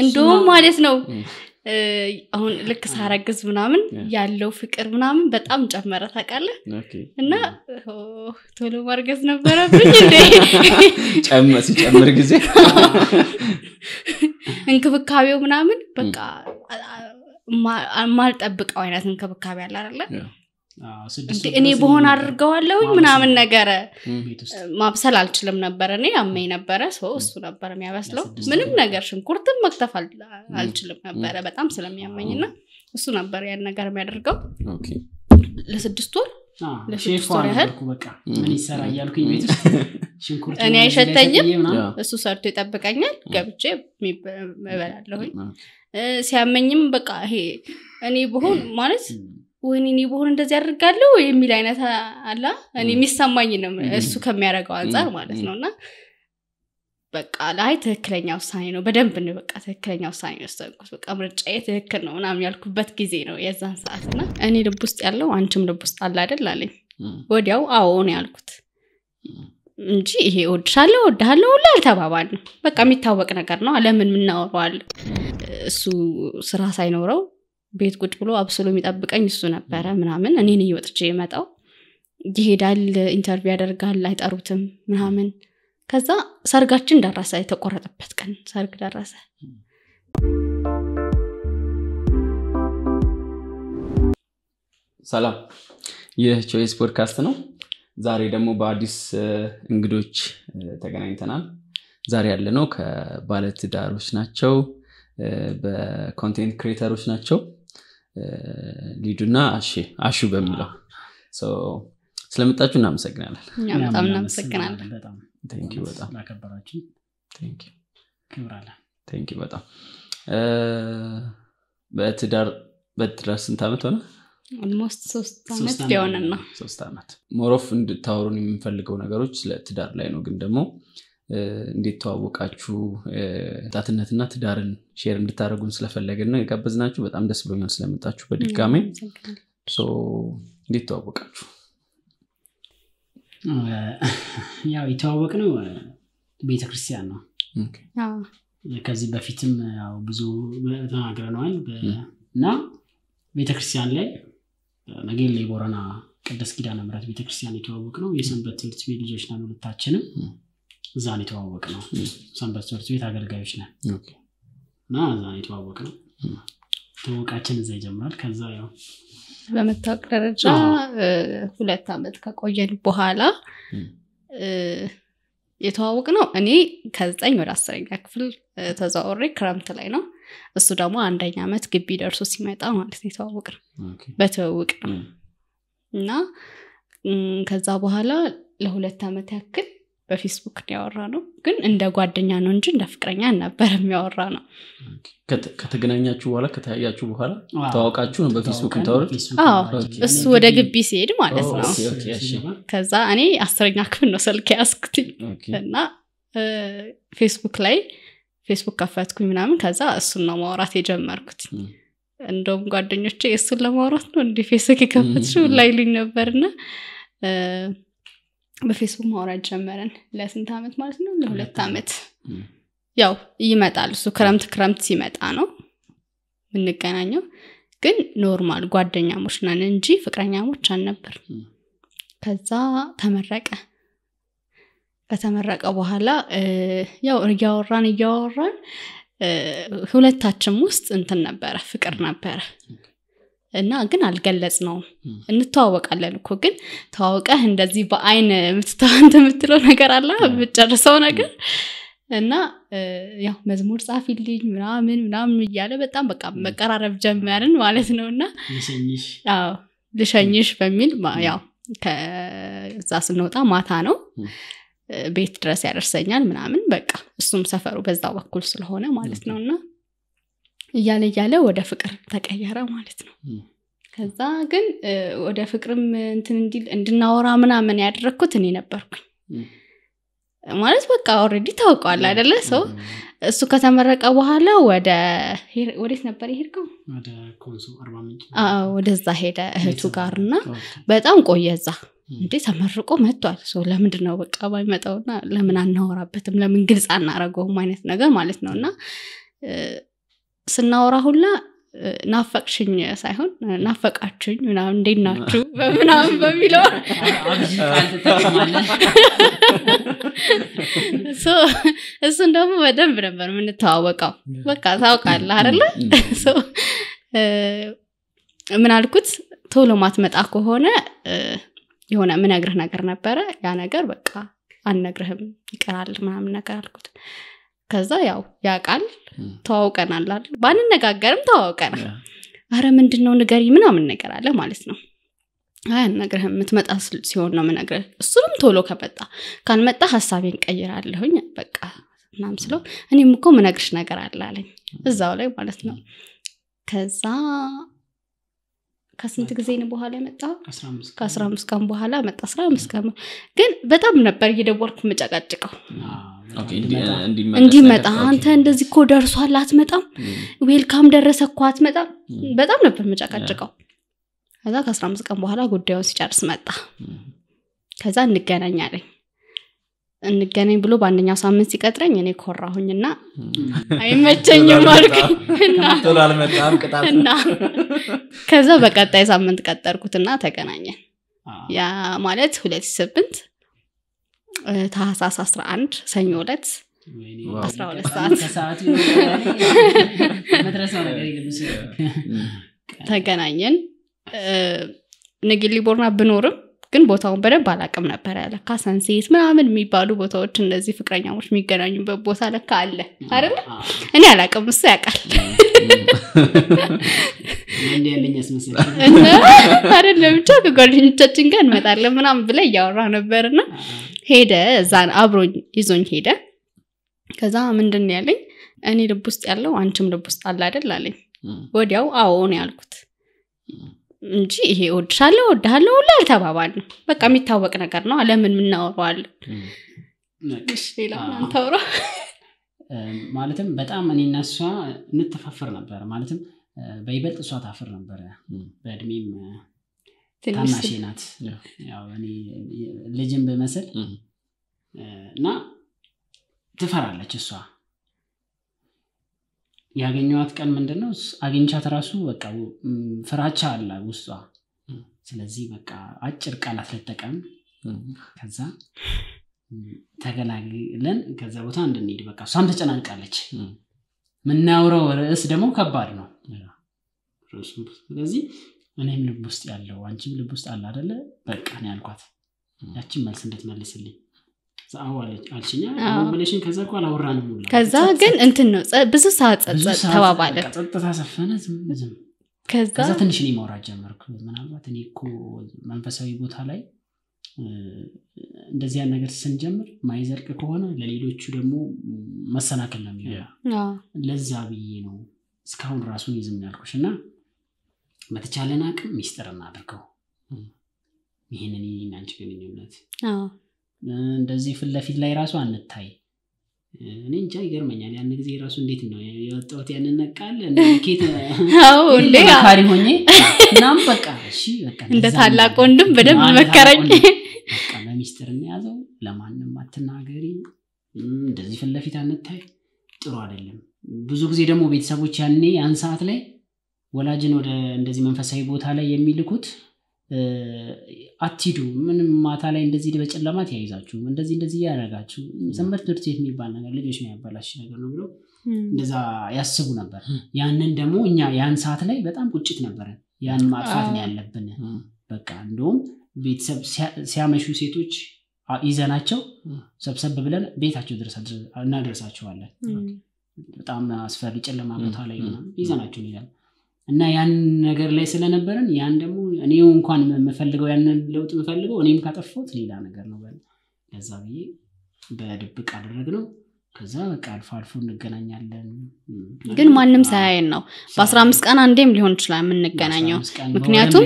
እንደውም ማለት ነው አሁን ልክ ሳረግዝ ምናምን ያለው ፍቅር ምናምን በጣም ጨመረ ታቃለ እና ቶሎ ማርገዝ ነበረብኝ ሲጨምር ጊዜ እንክብካቤው ምናምን በቃ ማልጠብቀው አይነት እንክብካቤ አለ እኔ በሆን አድርገዋለሁኝ ምናምን ነገረ ማብሰል አልችልም ነበረ እኔ አመኝ ነበረ ሰው እሱ ነበር የሚያበስለው ምንም ነገር ሽንኩርትም መክተፍ አልችልም ነበረ በጣም ስለሚያመኝ ና እሱ ነበር ያን ነገር የሚያደርገው ለስድስት ወር እኔ አይሸተኝም እሱ ሰርቶ ይጠብቀኛል ገብቼ እበላለሁኝ ሲያመኝም በቃ ይሄ እኔ በሆን ማለት ወይኔ እኔ በሆን እንደዚህ አድርጋለሁ የሚል አይነት አለ እኔ የሚሰማኝ ነው እሱ ከሚያደረገው አንጻር ማለት ነው እና በቃ ላይ ትክክለኛ ውሳኔ ነው በደንብ ነው በቃ ትክክለኛ ውሳኔ ወሰንኩት በቃ ምርጫ ትክክል ነው ምናምን ያልኩበት ጊዜ ነው የዛን ሰዓት ና እኔ ልብ ውስጥ ያለው አንችም ልብ ውስጥ አለ አይደል አለኝ ወዲያው አዎን ያልኩት እንጂ ይሄ ወድሻለ ወድሃለሁ ሁላ አልተባባል ነው በቃ የሚታወቅ ነገር ነው አለምን ምናወረዋል እሱ ስራ ሳይኖረው ቤት ቁጭ ብሎ አብስሎ የሚጠብቀኝ እሱ ነበረ ምናምን እኔን ነኝ የመጣው ይሄዳል ኢንተርቪው ያደርጋል አይጠሩትም ምናምን ከዛ ሰርጋችን ደረሰ የተቆረጠበት ቀን ሰርግ ደረሰ ሰላም ይህ ቾይስ ፖድካስት ነው ዛሬ ደግሞ በአዲስ እንግዶች ተገናኝተናል ዛሬ ያለ ነው ከባለትዳሮች ናቸው በኮንቴንት ክሬተሮች ናቸው ሊዱና አሹ በሚለው ስለመጣችሁ እናመሰግናለን በጣም በጣም በትዳር በትዳር ስንት ዓመት ሆነ ኦልሞስት ሶስት ዓመት ሶስት ዓመት ሞሮፍ እንድታወሩን የምንፈልገው ነገሮች ስለ ትዳር ላይ ነው ግን ደግሞ እንዴት ተዋወቃችሁ ወጣትነትና ትዳርን ሼር እንድታደረጉን ስለፈለግን ነው የጋበዝናችሁ። በጣም ደስ ብሎኛል ስለመጣችሁ በድጋሚ። እንዴት ተዋወቃችሁ? ያው የተዋወቅ ነው ቤተክርስቲያን ነው። ከዚህ በፊትም ያው ብዙ ተናግረነዋል እና ቤተክርስቲያን ላይ ነጌሌ ቦረና ቅድስት ኪዳነ ምረት ቤተክርስቲያን የተዋወቅ ነው። የሰንበት ትምህርት ቤት ልጆች ነን ሁለታችንም እዛ የተዋወቅ ነው ሰንበት ትምህርት ቤት አገልጋዮች ነን እና እዛ የተዋወቅ ነው ትውውቃችን እዛ ይጀምራል ከዛ ያው በመታወቅ ደረጃ ሁለት ዓመት ከቆየን በኋላ የተዋወቅ ነው እኔ ከዘጠኝ ወደ አስረኛ ክፍል ተዘዋውሬ ክረምት ላይ ነው እሱ ደግሞ አንደኛ ዓመት ግቢ ደርሶ ሲመጣ ማለት የተዋወቅ ነው በትውውቅ ነው እና ከዛ በኋላ ለሁለት ዓመት ያክል በፌስቡክ ያወራ ነው ግን እንደ ጓደኛ ነው እንጂ እንደ ፍቅረኛ ነበር የሚያወራ ነው ከተገናኛችሁ በኋላ ከተያያችሁ በኋላ ተዋውቃችሁ በፌስቡክ እሱ ወደ ግቢ ሲሄድ ማለት ነው ከዛ እኔ አስረኛ ክፍል ነው ስልክ ያስኩት እና ፌስቡክ ላይ ፌስቡክ ከፈትኩኝ ምናምን ከዛ እሱን ነው ማውራት የጀመርኩት እንደውም ጓደኞቼ እሱን ለማውራት ነው እንዲህ ፌስቡክ የከፈትሽው ላይሉኝ ነበርና በፌስቡክ ማውራት ጀመረን ለስንት ዓመት ማለት ነው ለሁለት ዓመት ያው ይመጣል እሱ ክረምት ክረምት ሲመጣ ነው የምንገናኘው ግን ኖርማል ጓደኛሞች ነን እንጂ ፍቅረኛሞች አልነበር ከዛ ተመረቀ ከተመረቀ በኋላ ያው እያወራን እያወራን ሁለታችን ውስጥ እንትን ነበረ ፍቅር ነበረ እና ግን አልገለጽ ነው እንተዋወቃለን እኮ ግን ተዋወቀህ እንደዚህ በአይን ምትተዋንት የምትለው ነገር አለ የምትጨርሰው ነገር እና ያው መዝሙር ጻፊልኝ ምናምን ምናምን እያለ በጣም በቃ መቀራረብ ጀመርን ማለት ነው እና ልሸኝሽ በሚል ያው ከዛ ስንወጣ ማታ ነው ቤት ድረስ ያደርሰኛል ምናምን በቃ እሱም ሰፈሩ በዛ በኩል ስለሆነ ማለት ነው እና እያለ እያለ ወደ ፍቅር ተቀየረ ማለት ነው ከዛ ግን ወደ ፍቅርም እንትን እንዲል እንድናወራ ምናምን ያደረግኩት እኔ ነበርኩኝ ማለት በቃ ኦረዲ ታውቀዋል አይደለ ሰው እሱ ከተመረቀ በኋላ ወደ ወዴት ነበር ይሄድከው ወደዛ ሄደ እህቱ ጋር እና በጣም ቆየዛ እንዴ ተመርቆ መጥቷል ለምንድን ነው በቃ ባይመጣውና ለምን አናወራበትም ለምን ግልጽ አናረገውም አይነት ነገር ማለት ነው እና ስናወራ ሁላ ናፈቅሽኝ ሳይሆን ናፈቃችኝ ምናምን እንዴት ናችሁ በምናምን በሚለው እሱን ደግሞ በደንብ ነበር የምንተዋወቀው በቃ ታውቃለ አደለ ምናልኩት አልኩት ቶሎ ማትመጣ ከሆነ የሆነ ምነግርህ ነገር ነበረ ያ ነገር በቃ አንነግርህም ይቀራል ምናምን ነገር አልኩት ከዛ ያው ያውቃል ተዋውቀናል አይደል ባንነጋገርም ተዋውቀናል አረ ምንድን ነው ንገሪ ምናምን ነገር አለ ማለት ነው አይ የምትመጣ ሲሆን ነው ምነግርህ እሱንም ቶሎ ከመጣ ካልመጣ ሀሳቤን ቀይራለሁኝ በቃ ምናም ስለው እኔም እኮ ምነግርሽ ነገር አለ አለኝ እዛው ላይ ማለት ነው ከዛ ከስንት ጊዜ በኋላ የመጣ ከአስራ አምስት ቀን በኋላ መጣ አስራ አምስት ቀን ግን በጣም ነበር እየደወልኩ መጨቃጭቀው እንዲመጣ አንተ እንደዚህ እኮ ደርሷል አትመጣም ዌልካም ደረሰ እኮ አትመጣም በጣም ነበር መጨቃጭቀው ከዛ ከአስራ አምስት ቀን በኋላ ጉዳዩን ሲጨርስ መጣ ከዛ እንገናኛለኝ እንገናኝ ብሎ በአንደኛው ሳምንት ሲቀጥረኝ እኔ ኮራሁኝና አይመቸኝም አልኩኝና ከዛ በቀጣይ ሳምንት ቀጠርኩትና ተገናኘን ያ ማለት ሁለት ስብንት ታሳስ 11 ሰኞ ሁለት ተገናኘን ንግሊቦርና ብኖርም ግን ቦታውን በደንብ አላቅም ነበረ። ለካ ሰንሴት ምናምን የሚባሉ ቦታዎች እነዚህ ፍቅረኛሞች የሚገናኙበት ቦታ ለካ አለ አይደለ? እኔ አላቅም፣ እሱ ያውቃል አይደለም። ብቻ ከጓደኞቻችን ጋር እንመጣለን ምናምን ብለ እያወራ እና ሄደ። እዛ አብሮኝ ይዞኝ ሄደ። ከዛ ምንድን ያለኝ እኔ ልብ ውስጥ ያለው አንችም ልብ ውስጥ አለ አይደል አለኝ። ወዲያው አዎን ያልኩት። እንጂ ይሄ እወድሻለሁ እወድሃለሁ ሁላ አልተባባልንም። በቃ የሚታወቅ ነገር ነው። አለምን የምናወረዋለን። ማለትም በጣም እኔ እሷ እንተፋፈር ነበር። ማለትም በይበልጥ እሷ ታፍር ነበረ። በእድሜም ታናሽ ናት ልጅም ብመስል እና ትፈራለች እሷ ያገኘዋት ቀን ምንድነው አግኝቻት ራሱ በቃ ፍራቻ አለ ውስጧ። ስለዚህ በቃ አጭር ቃላት ልጠቀም፣ ከዛ ተገላግለን ከዛ ቦታ እንድንሄድ በቃ እሷም ተጨናንቃለች። የምናውረው ርዕስ ደግሞ ከባድ ነው። ስለዚህ እኔም ልብ ውስጥ ያለው አንቺም ልብ ውስጥ አለ አደለ? በቃ ያልኳት። ያችን መልስ እንድትመልስልኝ አልሽኛ ከዛ እኮ አላወራንም ከዛ ግን እንትን ነው ብዙ ሰዓት ጸጥ ተባባለ ጸጥታ ሰፈነ ከዛ ትንሽ እኔ ማውራት ጀመርኩ ምናልባት እኔ እኮ መንፈሳዊ ቦታ ላይ እንደዚያን ነገር ስንጀምር ማይዘርቅ ከሆነ ለሌሎቹ ደግሞ መሰናክል ነው የሚሆነው ለዛ ብዬ ነው እስካሁን ራሱን ይዝም ያልኩሽ እና በተቻለን አቅም ሚስጥር እናድርገው ይህንን ናንች ግንኙነት እንደዚህ ፊት ለፊት ላይ ራሱ አንታይ። እኔ እንጃ ይገርመኛል። ያን ጊዜ ራሱ እንዴት ነው የወጣት ያንነቃል ነቃል ሆ እናም በቃ እንደ ታላቅ ወንድም በደንብ መከረኝ። ለሚስጥር እንያዘው፣ ለማንም አትናገሪ፣ እንደዚህ ፊት ለፊት አንታይ፣ ጥሩ አይደለም። ብዙ ጊዜ ደግሞ ቤተሰቦች ያኔ ያን ሰዓት ላይ ወላጅን ወደ እንደዚህ መንፈሳዊ ቦታ ላይ የሚልኩት አትሂዱ ምንም ማታ ላይ እንደዚህ በጨለማ ተያይዛችሁ እንደዚህ እንደዚህ እያደረጋችሁ ሰንበት ትምህርት ቤት የሚባል ነገር ልጆች የሚያበላሽ ነገር ነው ብሎ እንደዛ ያስቡ ነበር። ያንን ደግሞ እኛ ያን ሰዓት ላይ በጣም ቁጭት ነበረ ያን ማጥፋት ነው ያለብን። በቃ እንደውም ቤተሰብ ሲያመሹ ሴቶች ይዘናቸው ሰብሰብ ብለን ቤታቸው እናደርሳቸዋለን። በጣም አስፈሪ ጨለማ ቦታ ላይ ይዘናቸው ይላል እና ያን ነገር ላይ ስለነበረን ያን ደግሞ እኔው እንኳን የምፈልገው ያንን ለውጥ የምፈልገው እኔም ካጠፋሁት ሌላ ነገር ነው። ለዛ ብዬ በድብቅ ነው ከዛ በቃ አልፎ አልፎ እንገናኛለን። ግን ማንም ሳያየን ነው። በአስራ አምስት ቀን አንዴም ሊሆን ይችላል የምንገናኘው። ምክንያቱም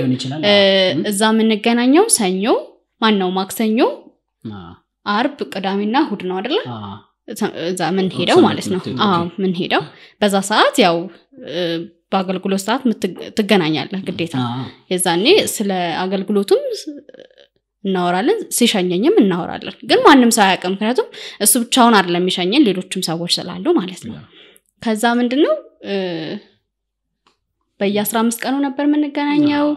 እዛ የምንገናኘው ሰኞ ማን ነው ማክሰኞ፣ አርብ፣ ቅዳሜና እሁድ ነው አደለ? እዛ ምንሄደው ማለት ነው። ምንሄደው በዛ ሰዓት ያው በአገልግሎት ሰዓት ትገናኛለህ ግዴታ የዛኔ ስለ አገልግሎቱም እናወራለን ሲሸኘኝም እናወራለን ግን ማንም ሰው አያውቅም ምክንያቱም እሱ ብቻውን አይደለም የሚሸኘን ሌሎችም ሰዎች ስላሉ ማለት ነው ከዛ ምንድን ነው በየአስራ አምስት ቀኑ ነበር የምንገናኘው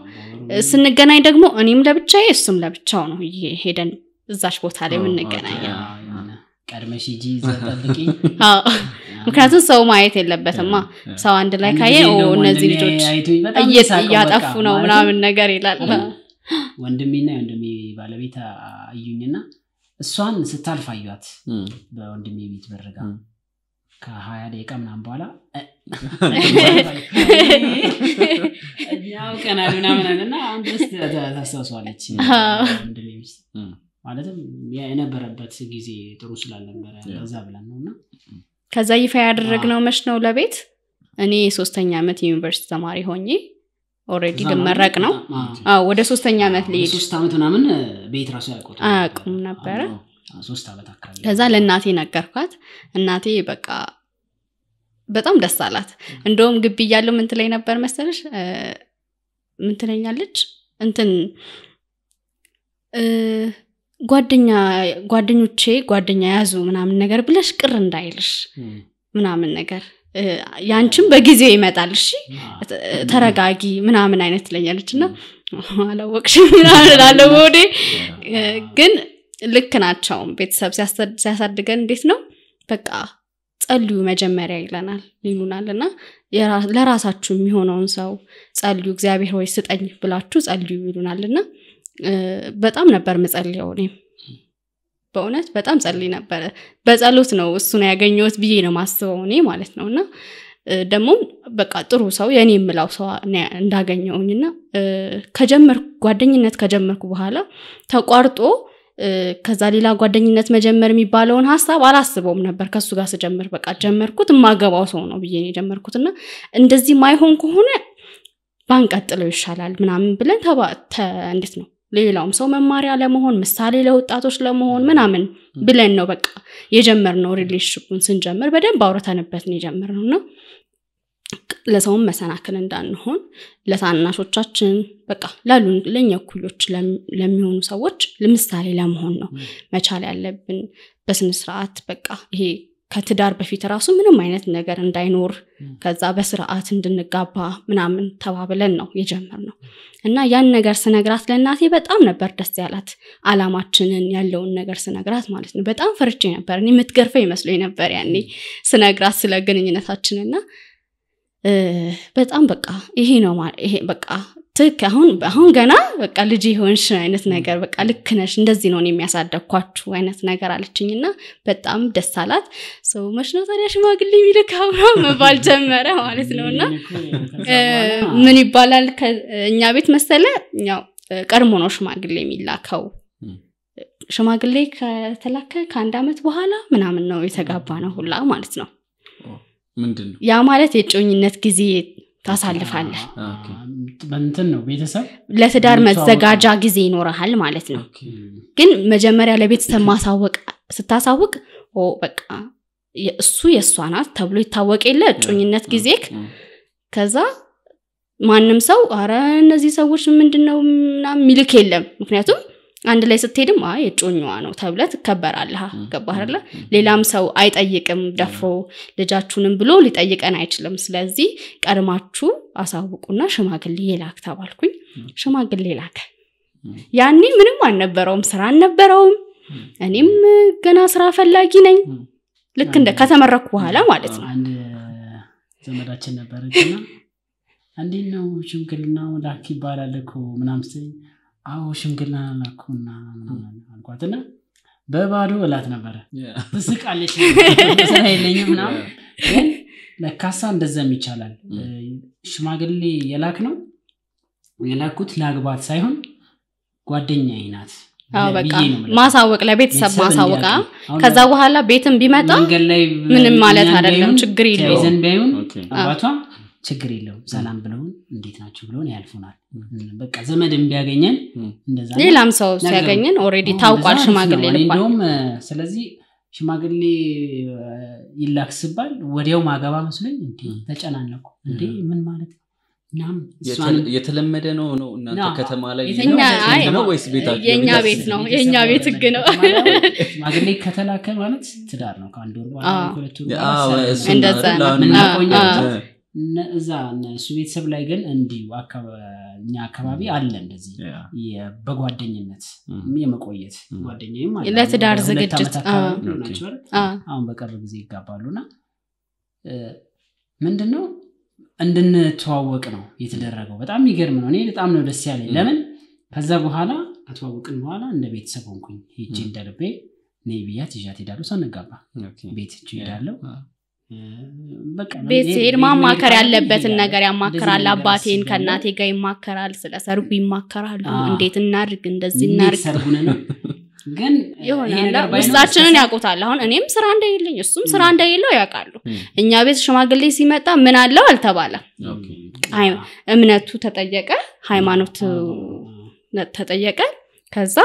ስንገናኝ ደግሞ እኔም ለብቻዬ እሱም ለብቻው ነው ሄደን እዛች ቦታ ላይ የምንገናኘው ቀድመሽ ሂጂ ምክንያቱም ሰው ማየት የለበትማ ሰው አንድ ላይ ካየ እነዚህ ልጆች እያጠፉ ነው ምናምን ነገር ይላል ወንድሜና የወንድሜ ባለቤት አዩኝና እሷን ስታልፍ አዩት በወንድሜ ቤት በርጋ ከሀያ ደቂቃ ምናም በኋላ ያውቀናል ምናምንና ታስታውሰዋለች ማለትም የነበረበት ጊዜ ጥሩ ስላልነበረ በዛ ብለን ነው እና ከዛ ይፋ ያደረግነው መሽ ነው ለቤት እኔ የሶስተኛ ዓመት ዩኒቨርሲቲ ተማሪ ሆኜ ኦሬዲ ልመረቅ ነው ወደ ሶስተኛ ዓመት ሊሄድ ዓመት ምናምን ቤት ራሱ አያውቁም ነበረ ከዛ ለእናቴ ነገርኳት እናቴ በቃ በጣም ደስ አላት እንደውም ግቢ እያለው ምን ትለኝ ነበር መሰለች ምንትለኛለች እንትን ጓደኛ ጓደኞቼ ጓደኛ ያዙ ምናምን ነገር ብለሽ ቅር እንዳይልሽ ምናምን ነገር ያንችም በጊዜ ይመጣል እሺ ተረጋጊ ምናምን አይነት ትለኛለች እና አላወቅሽ ምናምን ላለ ወዴ ግን ልክ ናቸውም ቤተሰብ ሲያሳድገን እንዴት ነው በቃ ጸልዩ መጀመሪያ ይለናል ይሉናል እና ለራሳችሁ የሚሆነውን ሰው ጸልዩ እግዚአብሔር ወይ ስጠኝ ብላችሁ ጸልዩ ይሉናል እና በጣም ነበር ምጸልየው እኔም በእውነት በጣም ጸልይ ነበረ። በጸሎት ነው እሱን ያገኘውት ብዬ ነው ማስበው እኔ ማለት ነው። እና ደግሞ በቃ ጥሩ ሰው የእኔ የምላው ሰው እንዳገኘውኝ እና ከጀመርኩ ጓደኝነት ከጀመርኩ በኋላ ተቋርጦ ከዛ ሌላ ጓደኝነት መጀመር የሚባለውን ሀሳብ አላስበውም ነበር። ከሱ ጋር ስጀምር በቃ ጀመርኩት፣ የማገባው ሰው ነው ብዬ የጀመርኩት እና እንደዚህ ማይሆን ከሆነ ባንቀጥለው ይሻላል ምናምን ብለን እንዴት ነው ሌላውም ሰው መማሪያ ለመሆን ምሳሌ ለወጣቶች ለመሆን ምናምን ብለን ነው በቃ የጀመርነው። ሪሌሽን ስንጀምር በደንብ አውርተንበት ነው እና ለሰውም መሰናክል እንዳንሆን ለታናሾቻችን በቃ ላሉ ለእኛ እኩዮች ለሚሆኑ ሰዎች ምሳሌ ለመሆን ነው መቻል ያለብን። በስነስርዓት በቃ ይሄ ከትዳር በፊት ራሱ ምንም አይነት ነገር እንዳይኖር ከዛ በስርዓት እንድንጋባ ምናምን ተባብለን ነው ነው እና ያን ነገር ስነግራት ለእናቴ በጣም ነበር ደስ ያላት። አላማችንን ያለውን ነገር ስነግራት ማለት ነው። በጣም ፈርቼ ነበር። እኔ የምትገርፈኝ ይመስሎኝ ነበር ያኔ ስነግራት ስለ ግንኙነታችንና በጣም በቃ ይሄ ነው በቃ ትክ አሁን አሁን ገና በቃ ልጅ የሆንሽ አይነት ነገር በቃ ልክ ነሽ፣ እንደዚህ ነው የሚያሳደግኳችሁ አይነት ነገር አለችኝ እና በጣም ደስ አላት። ሰው መች ታዲያ ሽማግሌ የሚልክ አብራ መባል ጀመረ ማለት ነው። እና ምን ይባላል እኛ ቤት መሰለ ያው ቀድሞ ነው ሽማግሌ የሚላከው። ሽማግሌ ከተላከ ከአንድ አመት በኋላ ምናምን ነው የተጋባ ነው ሁላ ማለት ነው ያ ማለት የጮኝነት ጊዜ ታሳልፋለህ እንትን ነው ቤተሰብ ለትዳር መዘጋጃ ጊዜ ይኖረሃል ማለት ነው ግን መጀመሪያ ለቤተሰብ ማሳወቅ ስታሳውቅ በቃ እሱ የእሷ ናት ተብሎ ይታወቅ የለ እጩኝነት ጊዜክ ከዛ ማንም ሰው አረ እነዚህ ሰዎች ምንድነው ምና ሚልክ የለም ምክንያቱም አንድ ላይ ስትሄድም አይ ነው ተብለ ትከበራለህ ገባህለ ሌላም ሰው አይጠይቅም ደፎ ልጃችሁንም ብሎ ሊጠይቀን አይችልም ስለዚህ ቀድማችሁ አሳውቁና ሽማግሌ የላክ ተባልኩኝ ሽማግሌ ላከ ያኔ ምንም አልነበረውም ስራ አልነበረውም እኔም ገና ስራ ፈላጊ ነኝ ልክ እንደ ከተመረኩ በኋላ ማለት ነው አንድ ዘመዳችን ነበረችና እንዴት ነው ሽምግልናው ላክ ይባላል ምናምስ አዎ ሽምግልና ላኩና አልኳት እና በባዶ እላት ነበረ ትስቃለች ስራ የለኝም ምናምን ለካሳ እንደዛም ይቻላል ሽማግሌ የላክ ነው የላኩት ለአግባት ሳይሆን ጓደኛ ይናት ማሳወቅ ለቤተሰብ ማሳወቅ ከዛ በኋላ ቤትም ቢመጣ ምንም ማለት አደለም ችግር የለውም ቢያዩን አባቷ ችግር የለውም ሰላም ብለውን እንዴት ናቸው ብለውን ያልፉናል በቃ ዘመድም ቢያገኘን ሌላም ሰው ሲያገኘን ኦሬዲ ታውቋል ሽማግሌ ልኳል ስለዚህ ሽማግሌ ይላክ ስባል ወዲያው ማገባ መስሎኝ እን ተጨናነቁ እንዴ ምን ማለት የተለመደ ነው ነው እናንተ ከተማ ላይ ወይስ የእኛ ቤት ነው የእኛ ቤት ህግ ነው ሽማግሌ ከተላከ ማለት ትዳር ነው ከአንድ ወር በኋላ ሁለት ወር እዛ እሱ ቤተሰብ ላይ ግን እንዲሁ እኛ አካባቢ አለ እንደዚህ በጓደኝነት የመቆየት ጓደኛም ለትዳር ዝግጅት አሁን በቅርብ ጊዜ ይጋባሉ ምንድነው እንድንተዋወቅ ነው የተደረገው በጣም ይገርም ነው እኔ በጣም ነው ደስ ያለኝ ለምን ከዛ በኋላ ከተዋወቅን በኋላ እንደ ቤተሰብ ሆንኩኝ ሄጅ እንደልቤ ኔ ብያት ይዣት ሄዳለሁ ሳንጋባ ቤት ሄዳለው ቤት ሲሄድ ማማከር ያለበትን ነገር ያማከራል። አባቴን ከእናቴ ጋር ይማከራል። ስለ ሰርጉ ይማከራሉ። እንዴት እናድርግ፣ እንደዚህ እናድርግ። ውስጣችንን ያውቁታል። አሁን እኔም ስራ እንደሌለኝ እሱም ስራ እንደሌለው ያውቃሉ። እኛ ቤት ሽማግሌ ሲመጣ ምን አለው አልተባለም። እምነቱ ተጠየቀ፣ ሃይማኖት ተጠየቀ። ከዛ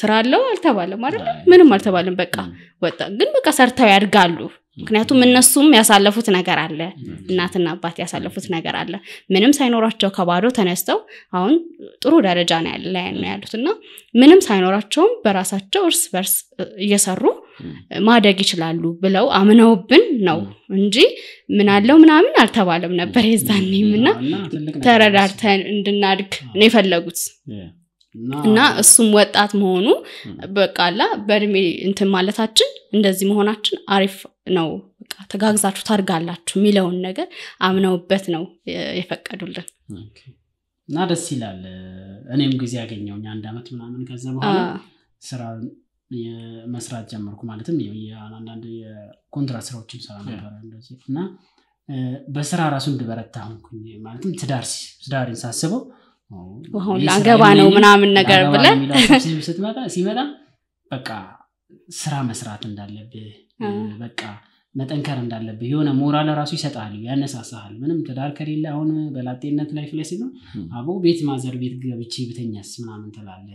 ስራ አለው አልተባለም አይደለም፣ ምንም አልተባለም። በቃ ወጣ። ግን በቃ ሰርተው ያድጋሉ። ምክንያቱም እነሱም ያሳለፉት ነገር አለ እናትና አባት ያሳለፉት ነገር አለ ምንም ሳይኖራቸው ከባዶ ተነስተው አሁን ጥሩ ደረጃ ላይ ነው ያሉት እና ምንም ሳይኖራቸውም በራሳቸው እርስ በርስ እየሰሩ ማደግ ይችላሉ ብለው አምነውብን ነው እንጂ ምናለው ምናምን አልተባለም ነበር የዛኒም እና ተረዳርተን እንድናድግ ነው የፈለጉት እና እሱም ወጣት መሆኑ በቃላ በእድሜ እንትን ማለታችን እንደዚህ መሆናችን አሪፍ ነው ተጋግዛችሁ ታድጋላችሁ የሚለውን ነገር አምነውበት ነው የፈቀዱልን እና ደስ ይላል እኔም ጊዜ ያገኘው አንድ አመት ምናምን ከዛ በኋላ ስራ መስራት ጀመርኩ ማለትም አንዳንድ የኮንትራት ስራዎችን ሰራ ነበረ እና በስራ ራሱ እንድበረታ ሆንኩኝ ማለትም ትዳር ትዳሪን ሳስበው አሁን ላገባ ነው ምናምን ነገር ብለ ስትመጣ ሲመጣ በቃ ስራ መስራት እንዳለብህ በቃ መጠንከር እንዳለብህ የሆነ ሞራል ራሱ ይሰጣል ያነሳሳል ምንም ትዳር ከሌለ አሁን በላጤነት ላይ ፍለሲ ነው አቦ ቤት ማዘር ቤት ገብቼ ብተኛስ ምናምን ትላለ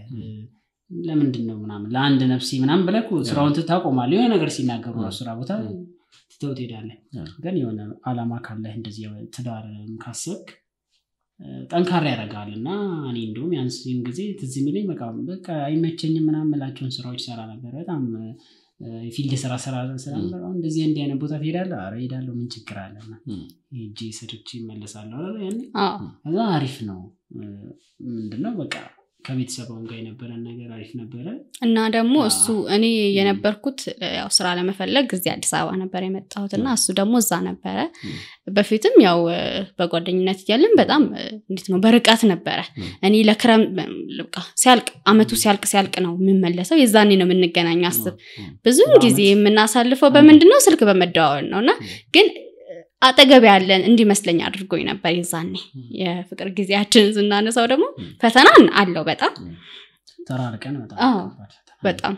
ለምንድን ነው ምናምን ለአንድ ነፍሲ ምናምን ብለ ስራውን ትታቆማለ የሆነ ነገር ሲናገሩ ስራ ቦታ ትተው ትሄዳለ ግን የሆነ አላማ ካለህ እንደዚህ ትዳር ካሰብክ ጠንካራ ያደረጋል እና እኔ እንዲሁም ያንስን ጊዜ ትዝ የሚለኝ በቃ በቃ አይመቸኝም ምናምን የምላቸውን ስራዎች ሰራ ነበር። በጣም የፊልድ ስራ ስራ ስለነበር አሁን እንደዚህ እንዲህ አይነት ቦታ ትሄዳለህ? ኧረ እሄዳለሁ፣ ምን ችግር አለና እጅ ሰዶች ይመለሳለሁ ያ ከዛ አሪፍ ነው ምንድነው በቃ ከቤተሰብ ጋር የነበረን ነገር አሪፍ ነበረ እና ደግሞ እሱ እኔ የነበርኩት ያው ስራ ለመፈለግ እዚህ አዲስ አበባ ነበር የመጣሁት እና እሱ ደግሞ እዛ ነበረ በፊትም ያው በጓደኝነት እያለን በጣም እንዴት ነው በርቀት ነበረ እኔ ለክረም ሲያልቅ አመቱ ሲያልቅ ሲያልቅ ነው የምመለሰው የዛኔ ነው የምንገናኘው አስብ ብዙም ጊዜ የምናሳልፈው በምንድነው ስልክ በመደዋወል ነው እና ግን አጠገብ ያለን እንዲመስለኝ አድርጎኝ ነበር ይዛኔ የፍቅር ጊዜያችን ስናነሳው ደግሞ ፈተናን አለው በጣም ተራርቀን በጣም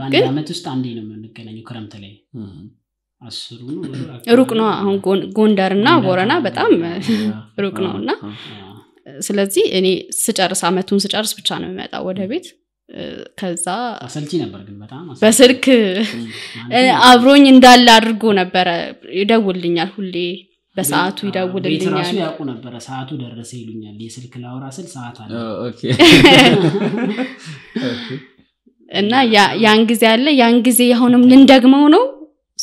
በአንድ ውስጥ አንዴ ነው የምንገናኘው ክረምት ላይ ሩቅ ነው አሁን ጎንደር እና ቦረና በጣም ሩቅ ነው እና ስለዚህ እኔ ስጨርስ አመቱን ስጨርስ ብቻ ነው የሚመጣው ወደ ቤት ከዛ በስልክ አብሮኝ እንዳለ አድርጎ ነበረ ይደውልኛል ሁሌ በሰዓቱ ይደውልልኛል ያውቁ ነበረ ሰዓቱ ደረሰ ይሉኛል የስልክ ላውራ ስል ሰዓት አለ እና ያን ጊዜ አለ ያን ጊዜ አሁንም ልንደግመው ነው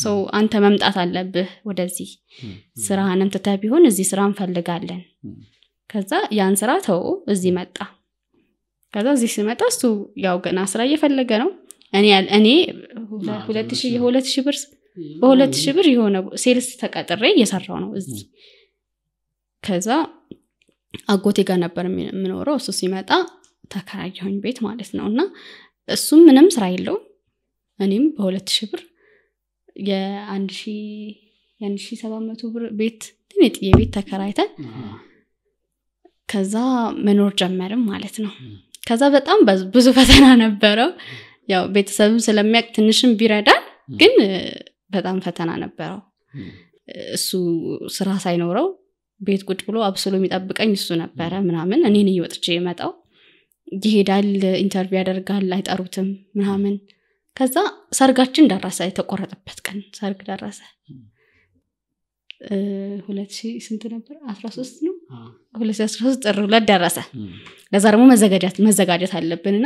ሰው አንተ መምጣት አለብህ ወደዚህ ስራህንም ትተህ ቢሆን እዚህ ስራ እንፈልጋለን ከዛ ያን ስራ ተው እዚህ መጣ ከዛ እዚህ ስመጣ እሱ ያው ገና ስራ እየፈለገ ነው እኔ እኔ ሁለት የሁለት ብር በሁለት ሺ ብር የሆነ ሴልስ ተቀጥሬ እየሰራው ነው እዚህ ከዛ አጎቴ ጋር ነበር የምኖረው እሱ ሲመጣ ተከራየሁኝ ቤት ማለት ነው እና እሱም ምንም ስራ የለውም እኔም በሁለት ሺ ብር የአንድ ሺ የአንድ ሰባት መቶ ብር ቤት ትንጥ የቤት ተከራይተን ከዛ መኖር ጀመርም ማለት ነው ከዛ በጣም ብዙ ፈተና ነበረው። ያው ቤተሰብም ስለሚያቅ ትንሽም ቢረዳል፣ ግን በጣም ፈተና ነበረው። እሱ ስራ ሳይኖረው ቤት ቁጭ ብሎ አብስሎ የሚጠብቀኝ እሱ ነበረ ምናምን። እኔ ነኝ የመጣው። ይሄዳል፣ ኢንተርቪው ያደርጋል፣ አይጠሩትም ምናምን። ከዛ ሰርጋችን ደረሰ፣ የተቆረጠበት ቀን ሰርግ ደረሰ። ሁለት ስንት ነበር? አስራ ሶስት ነው 2013 ጥር ሁለት ደረሰ ለዛ ደግሞ መዘጋጀት አለብንና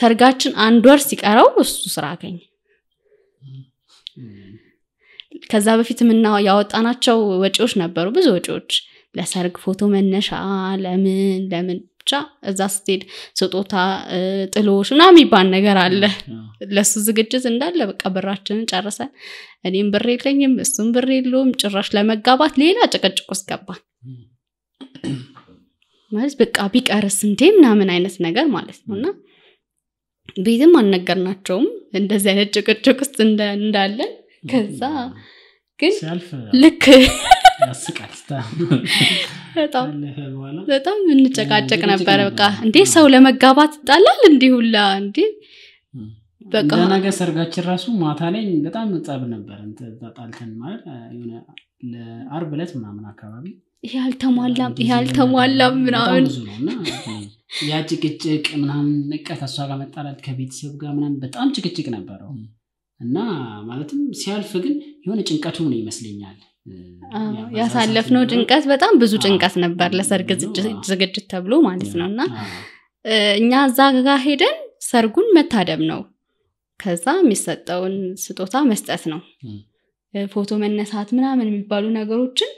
ሰርጋችን አንድ ወር ሲቀረው እሱ ስራ አገኘ ከዛ በፊት ምና ያወጣናቸው ወጪዎች ነበሩ ብዙ ወጪዎች ለሰርግ ፎቶ መነሻ ለምን ለምን ብቻ እዛ ስትሄድ ስጦታ ጥሎች ና የሚባል ነገር አለ ለሱ ዝግጅት እንዳለ በቃ ብራችንን ጨርሰን እኔም ብር የለኝም እሱም ብር የለውም ጭራሽ ለመጋባት ሌላ ጭቅጭቅ ውስጥ ማለት በቃ ቢቀርስ እንዴ ምናምን አይነት ነገር ማለት ነው እና ቤትም አልነገርናቸውም እንደዚህ አይነት ጭቅጭቅ ውስጥ እንዳለን ከዛ ግን ልክ በጣም እንጨቃጨቅ ነበረ በቃ እንዴ ሰው ለመጋባት ይጣላል እንዲሁላ እንዴ በቃ ነገ ሰርጋችን ራሱ ማታ ላይ በጣም ጸብ ነበር ጣልተን ማለት ለአርብ ዕለት ምናምን አካባቢ ያልተሟላም ምናምን ያ ጭቅጭቅ ምናምን ንቀት እሷ ጋር መጣላት ከቤተሰብ ጋር ምናምን በጣም ጭቅጭቅ ነበረው እና ማለትም ሲያልፍ ግን የሆነ ጭንቀቱ ነው ይመስለኛል ያሳለፍነው ጭንቀት በጣም ብዙ ጭንቀት ነበር ለሰርግ ዝግጅት ተብሎ ማለት ነው እና እኛ እዛ ጋ ሄደን ሰርጉን መታደም ነው ከዛ የሚሰጠውን ስጦታ መስጠት ነው ፎቶ መነሳት ምናምን የሚባሉ ነገሮችን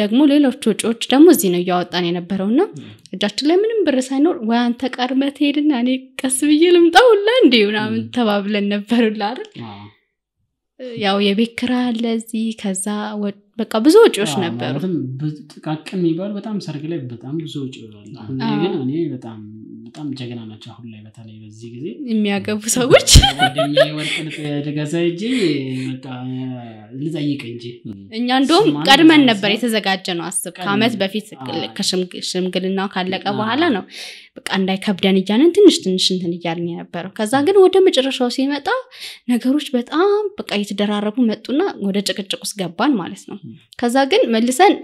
ደግሞ ሌሎች ወጪዎች ደግሞ እዚህ ነው እያወጣን የነበረው እና እጃችን ላይ ምንም ብር ሳይኖር ወይ አንተ ቀድመ ትሄድና እኔ ቀስ ብዬ ልምጣ ሁላ እንዲ ምናምን ተባብለን ነበርላ ያው የቤት ክራ ለዚህ ከዛ በቃ ብዙ ወጪዎች ነበሩ ጥቃቅን የሚባሉ በጣም ሰርግ ላይ በጣም ብዙ ወጪ ግን እኔ በጣም በጣም ጀግና ናቸው አሁን ላይ በተለይ በዚህ ጊዜ የሚያገቡ ሰዎች ወርቅ ልገዛ እጂ ልጠይቅ እንጂ እኛ እንደውም ቀድመን ነበር የተዘጋጀ ነው አስብ ከአመት በፊት ከሽምግልናው ካለቀ በኋላ ነው በቃ እንዳይከብደን እያንን ትንሽ ትንሽ እንትን እያልን የነበረው። ከዛ ግን ወደ መጨረሻው ሲመጣ ነገሮች በጣም በቃ እየተደራረቡ መጡና ወደ ጭቅጭቅ ውስጥ ገባን ማለት ነው። ከዛ ግን መልሰን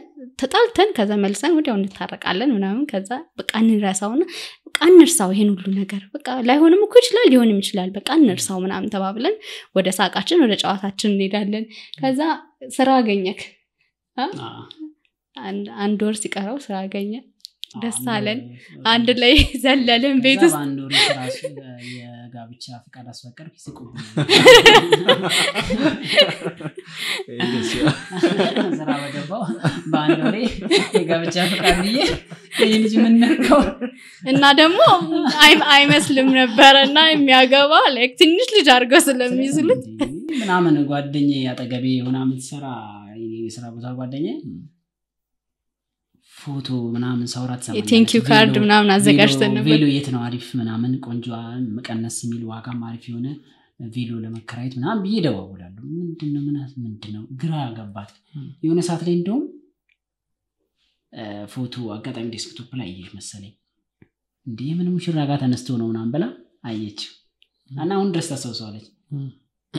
ተጣልተን ከዛ መልሰን ወዲያው እንታረቃለን ምናምን ከዛ በቃ እንረሳውና በቃ እንርሳው ይሄን ሁሉ ነገር በቃ ላይሆንም እኮ ይችላል ሊሆንም ይችላል በቃ እንርሳው ምናምን ተባብለን ወደ ሳቃችን ወደ ጨዋታችን እንሄዳለን። ከዛ ስራ አገኘክ አንድ ወር ሲቀረው ስራ አገኘ። ደስ አለን አንድ ላይ ዘለልን ቤት ውስጥ ፍቃድ አስፈቀድ ሲቁ ፍቃድ ብዬ ልጅ የምንነቀው እና ደግሞ አይመስልም ነበረ እና የሚያገባ ላይክ ትንሽ ልጅ አድርገው ስለሚይዙልት ምናምን ጓደኛ ያጠገቤ የሆነ ምትሰራ የስራ ቦታ ጓደኛ ፎቶ ምናምን ሰውራት ቴንኪዩ ካርድ ምናምን አዘጋጅተን ነበር ቬሎ የት ነው አሪፍ ምናምን ቆንጆ መቀነስ የሚል ዋጋም አሪፍ የሆነ ቬሎ ለመከራየት ምናምን ብዬ ደዋውላሉ ምንድነው ምናት ምንድነው ግራ ገባት የሆነ ሰዓት ላይ እንደውም ፎቶ አጋጣሚ ዴስክቶፕ ላይ አየች መሰለኝ እንዲህ ምንም ሽራጋ ተነስቶ ነው ምናምን ብላ አየችው እና አሁን ድረስ ታስታውሰዋለች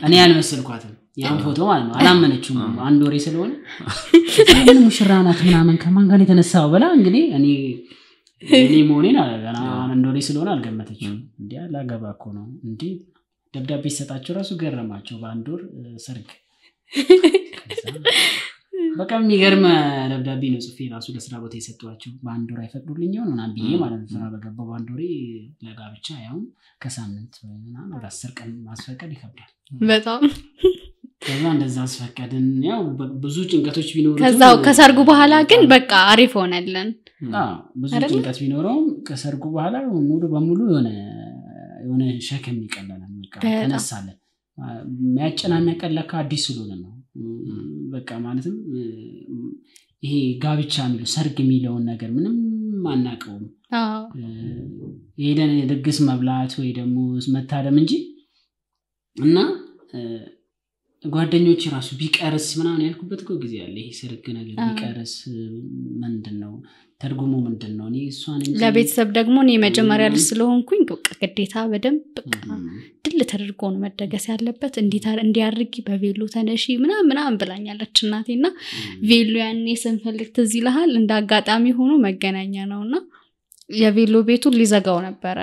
እኔ ያልመሰልኳትም ያን ፎቶ ማለት ነው አላመነችም አንድ ወሬ ስለሆነ ምን ሙሽራ ምናምን ከማን ጋር የተነሳው ብላ እንግዲህ እኔ እኔ መሆኔን አንድ ወሬ ስለሆነ አልገመተችም እንዲ ላገባ እኮ ነው እንዲ ደብዳቤ ሲሰጣቸው ራሱ ገረማቸው በአንድ ወር ሰርግ በቃ የሚገርም ደብዳቤ ነው ጽፌ ራሱ ለስራ ቦታ የሰጠኋቸው በአንድ ወር አይፈቅዱልኝ ሆን ና ብዬ ማለት ስራ በገባ በአንድ ወሬ ብቻ ያውም ከሳምንት ወደ አስር ቀን ማስፈቀድ ይከብዳል በጣም ከዛ እንደዛ አስፈቀድን። ያው ብዙ ጭንቀቶች ቢኖሩ ከዛው ከሰርጉ በኋላ ግን በቃ አሪፍ ሆነለን። ብዙ ጭንቀት ቢኖረውም ከሰርጉ በኋላ ሙሉ በሙሉ የሆነ ሸክም ይቀለላል። ተነሳለን። ያጨናነቀን ለካ አዲስ ስለሆነ ነው በቃ ማለትም ይሄ ጋብቻ የሚለው ሰርግ የሚለውን ነገር ምንም አናቀውም? ሄደን ድግስ መብላት ወይ ደግሞ መታደም እንጂ እና ጓደኞች ራሱ ቢቀርስ ምናምን ያልኩበት ጊዜ አለ። ይሄ ሰርግ ነገር ቢቀርስ ምንድን ነው ተርጉሙ ምንድን ነው? እሷን ለቤተሰብ ደግሞ እኔ መጀመሪያ ልጅ ስለሆንኩኝ በቃ ግዴታ በደንብ በቃ ድል ተደርጎ ነው መደገስ ያለበት እንዲያርጊ በቬሎ ተነሺ ምናም ምናም ብላኛለች እናቴ እና ቬሎ ያኔ ስንፈልግ ትዝ ይልሃል እንደ አጋጣሚ ሆኖ መገናኛ ነው እና የቬሎ ቤቱን ሊዘጋው ነበረ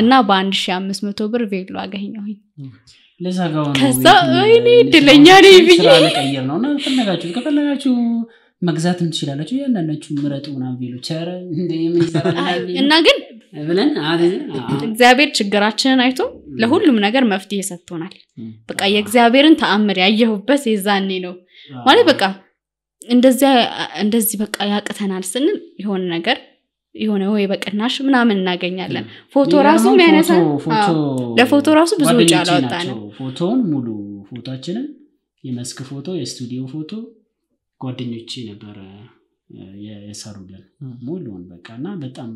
እና በአንድ ሺ አምስት መቶ ብር ቬሎ አገኘሁኝ ከዛ ወይኔ ድለኛ ነ ብዬ ነው እና ከፈለጋችሁ መግዛትም ትችላላችሁ እያንዳንዳችሁ ምረጡ ቢሉ ቸረ እና ግን ብለን እግዚአብሔር ችግራችንን አይቶ ለሁሉም ነገር መፍትሄ ሰጥቶናል በቃ የእግዚአብሔርን ተአምር ያየሁበት የዛኔ ነው ማለት በቃ እንደዚህ በቃ ያቅተናል ስንል የሆነ ነገር የሆነ ወይ በቅናሽ ምናምን እናገኛለን ፎቶ ራሱ ያነሳ ለፎቶ ራሱ ብዙ ውጭ ነው ፎቶን ሙሉ ፎቶችንም የመስክ ፎቶ የስቱዲዮ ፎቶ ጓደኞች ነበረ የሰሩልን ሙሉን በቃ እና በጣም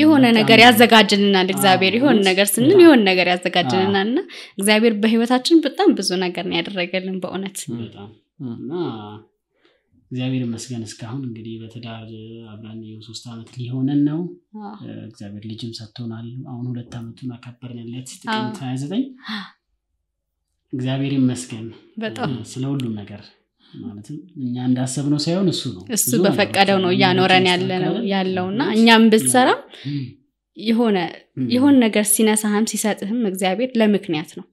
የሆነ ነገር ያዘጋጅልናል እግዚአብሔር የሆነ ነገር ስንል የሆነ ነገር ያዘጋጅልናል እና እግዚአብሔር በህይወታችን በጣም ብዙ ነገር ነው ያደረገልን በእውነት እና እግዚአብሔር መስገን እስካሁን እንግዲህ በትዳር አብረን የሶስት ዓመት ሊሆነን ነው እግዚአብሔር ልጅም ሰጥቶናል አሁን ሁለት ዓመቱን አከበርንለት ጥቅምት ሀያ ዘጠኝ እግዚአብሔር ይመስገን ስለ ሁሉም ነገር ማለትም እኛ እንዳሰብነው ሳይሆን እሱ ነው እሱ በፈቀደው ነው እያኖረን ያለው እና እኛም ብትሰራ የሆነ የሆን ነገር ሲነሳህም ሲሰጥህም እግዚአብሔር ለምክንያት ነው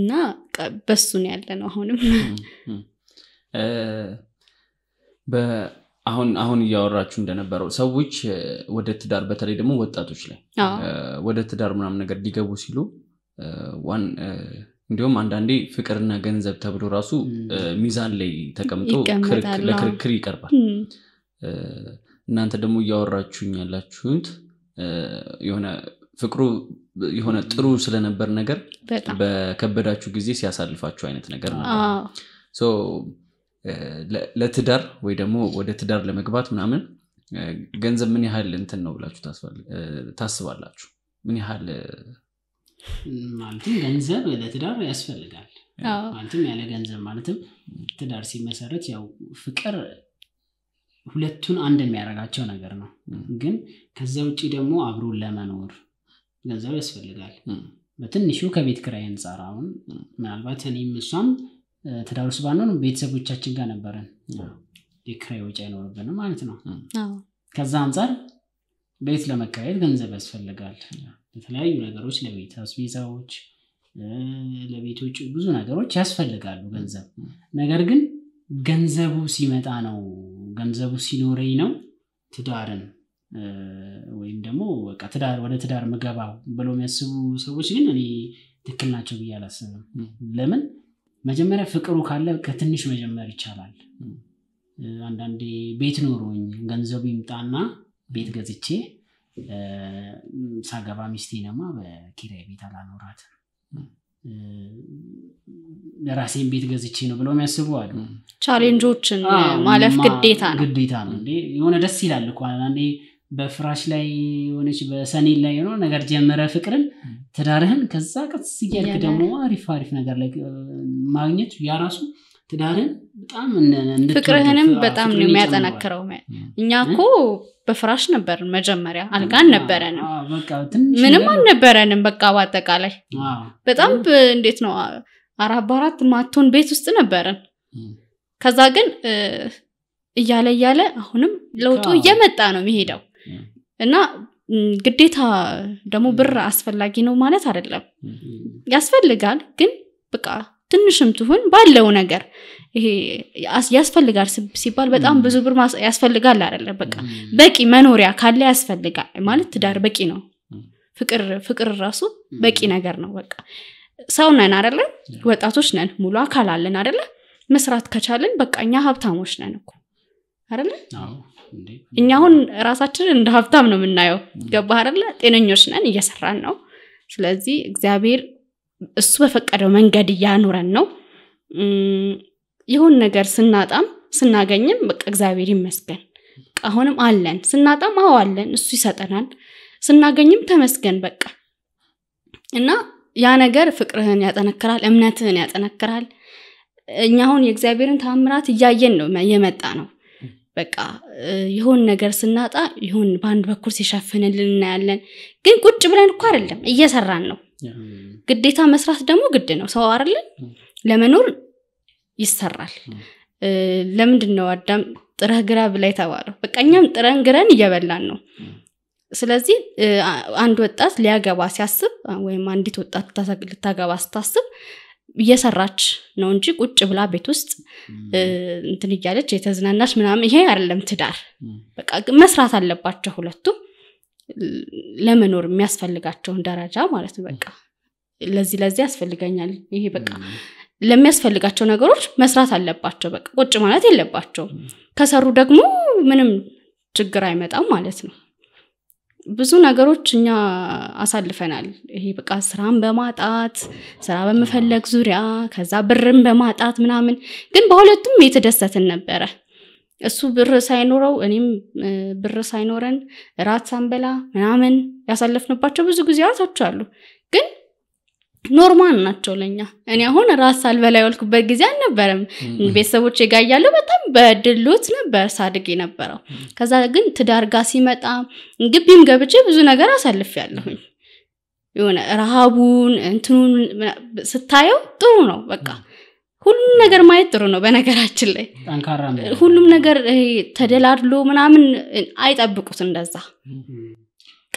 እና በሱን ያለ ነው አሁንም አሁን አሁን እያወራችሁ እንደነበረው ሰዎች ወደ ትዳር በተለይ ደግሞ ወጣቶች ላይ ወደ ትዳር ምናምን ነገር ሊገቡ ሲሉ እንዲሁም አንዳንዴ ፍቅርና ገንዘብ ተብሎ ራሱ ሚዛን ላይ ተቀምጦ ለክርክር ይቀርባል እናንተ ደግሞ እያወራችሁኝ ያላችሁት የሆነ ፍቅሩ የሆነ ጥሩ ስለነበር ነገር በከበዳችሁ ጊዜ ሲያሳልፋችሁ አይነት ነገር ነበር ለትዳር ወይ ደግሞ ወደ ትዳር ለመግባት ምናምን ገንዘብ ምን ያህል እንትን ነው ብላችሁ ታስባላችሁ ምን ያህል ማለትም ገንዘብ ለትዳር ያስፈልጋል ማለትም ያለ ገንዘብ ማለትም ትዳር ሲመሰረት ያው ፍቅር ሁለቱን አንድ የሚያደርጋቸው ነገር ነው ግን ከዛ ውጭ ደግሞ አብሮ ለመኖር ገንዘብ ያስፈልጋል በትንሹ ከቤት ክራይ አንጻር አሁን ምናልባት እኔም እሷም ትዳር ውስጥ ባንሆን ቤተሰቦቻችን ጋር ነበረን የክራይ ውጭ አይኖርብንም ማለት ነው ከዛ አንጻር ቤት ለመካሄድ ገንዘብ ያስፈልጋል የተለያዩ ነገሮች ለቤት አስቤዛዎች፣ ብዙ ነገሮች ያስፈልጋሉ ገንዘብ። ነገር ግን ገንዘቡ ሲመጣ ነው ገንዘቡ ሲኖረኝ ነው ትዳርን ወይም ደግሞ ትዳር ወደ ትዳር ምገባው ብለው የሚያስቡ ሰዎች ግን እኔ ትክክል ናቸው ብዬ አላስብም። ለምን መጀመሪያ ፍቅሩ ካለ ከትንሽ መጀመር ይቻላል። አንዳንዴ ቤት ኖሮኝ ገንዘቡ ይምጣና ቤት ገዝቼ ሳገባ ሚስቴንማ በኪራይ ቤት አላኖራት የራሴን ቤት ገዝቼ ነው ብለው የሚያስቡ አሉ። ቻሌንጆችን ማለፍ ግዴታ ነው ግዴታ ነው እንዴ የሆነ ደስ ይላል እኮ በፍራሽ ላይ የሆነች በሰኔን ላይ የሆነ ነገር ጀመረ ፍቅርን ትዳርህን ከዛ ቀስ እያልክ ደግሞ አሪፍ አሪፍ ነገር ላይ ማግኘት ያራሱ ትዳርን በጣም ፍቅርህንም በጣም ነው የሚያጠናክረው እኛ ኮ በፍራሽ ነበር መጀመሪያ አልጋ አልነበረንም ምንም አልነበረንም በቃ በአጠቃላይ በጣም እንዴት ነው አራት በአራት ማቶን ቤት ውስጥ ነበርን ከዛ ግን እያለ እያለ አሁንም ለውጡ እየመጣ ነው የሚሄደው እና ግዴታ ደግሞ ብር አስፈላጊ ነው ማለት አይደለም ያስፈልጋል ግን በቃ ትንሽም ትሁን ባለው ነገር ይሄ ያስፈልጋል ሲባል በጣም ብዙ ብር ያስፈልጋል አይደለም። በቃ በቂ መኖሪያ ካለ ያስፈልጋል ማለት ትዳር በቂ ነው። ፍቅር ፍቅር ራሱ በቂ ነገር ነው። በቃ ሰው ነን አደለ? ወጣቶች ነን፣ ሙሉ አካል አለን አደለ? መስራት ከቻለን በቃ እኛ ሀብታሞች ነን እኮ አደለ? እኛ አሁን ራሳችን እንደ ሀብታም ነው የምናየው። ገባ አደለ? ጤነኞች ነን፣ እየሰራን ነው። ስለዚህ እግዚአብሔር እሱ በፈቀደው መንገድ እያኖረን ነው። ይሁን ነገር ስናጣም ስናገኝም በቃ እግዚአብሔር ይመስገን አሁንም አለን። ስናጣም አዎ አለን፣ እሱ ይሰጠናል። ስናገኝም ተመስገን በቃ እና ያ ነገር ፍቅርህን ያጠነክራል፣ እምነትህን ያጠነክራል። እኛ አሁን የእግዚአብሔርን ታምራት እያየን ነው የመጣ ነው። በቃ ይሁን ነገር ስናጣ ይሁን በአንድ በኩል ሲሸፍንልን እናያለን። ግን ቁጭ ብለን እኳ አይደለም እየሰራን ነው ግዴታ መስራት ደግሞ ግድ ነው ሰው አለ ለመኖር ይሰራል ለምንድን ነው አዳም ጥረህ ግራ ብላ የተባለው በቃ እኛም ጥረን ግረን እየበላን ነው ስለዚህ አንድ ወጣት ሊያገባ ሲያስብ ወይም አንዲት ወጣት ልታገባ ስታስብ እየሰራች ነው እንጂ ቁጭ ብላ ቤት ውስጥ እንትን እያለች የተዝናናች ምናምን ይሄ አይደለም ትዳር በቃ መስራት አለባቸው ሁለቱም ለመኖር የሚያስፈልጋቸውን ደረጃ ማለት ነው በቃ ለዚህ ለዚህ ያስፈልገኛል ይሄ በቃ ለሚያስፈልጋቸው ነገሮች መስራት አለባቸው በቃ ቁጭ ማለት የለባቸውም ከሰሩ ደግሞ ምንም ችግር አይመጣም ማለት ነው ብዙ ነገሮች እኛ አሳልፈናል ይሄ በቃ ስራን በማጣት ስራ በመፈለግ ዙሪያ ከዛ ብርን በማጣት ምናምን ግን በሁለቱም የተደሰትን ነበረ እሱ ብር ሳይኖረው እኔም ብር ሳይኖረን እራት ሳንበላ ምናምን ያሳለፍንባቸው ብዙ ጊዜያቶች አሉ። ግን ኖርማል ናቸው ለኛ። እኔ አሁን ራስ ሳልበላ የወልኩበት ጊዜ አልነበረም። ቤተሰቦች ጋ እያለሁ በጣም በድሎት ነበር ሳድግ የነበረው። ከዛ ግን ትዳር ጋ ሲመጣ ግቢም ገብቼ ብዙ ነገር አሳልፍ ያለሁኝ የሆነ ረሃቡን እንትኑን ስታየው ጥሩ ነው በቃ ሁሉም ነገር ማየት ጥሩ ነው በነገራችን ላይ ሁሉም ነገር ተደላድሎ ምናምን አይጠብቁት እንደዛ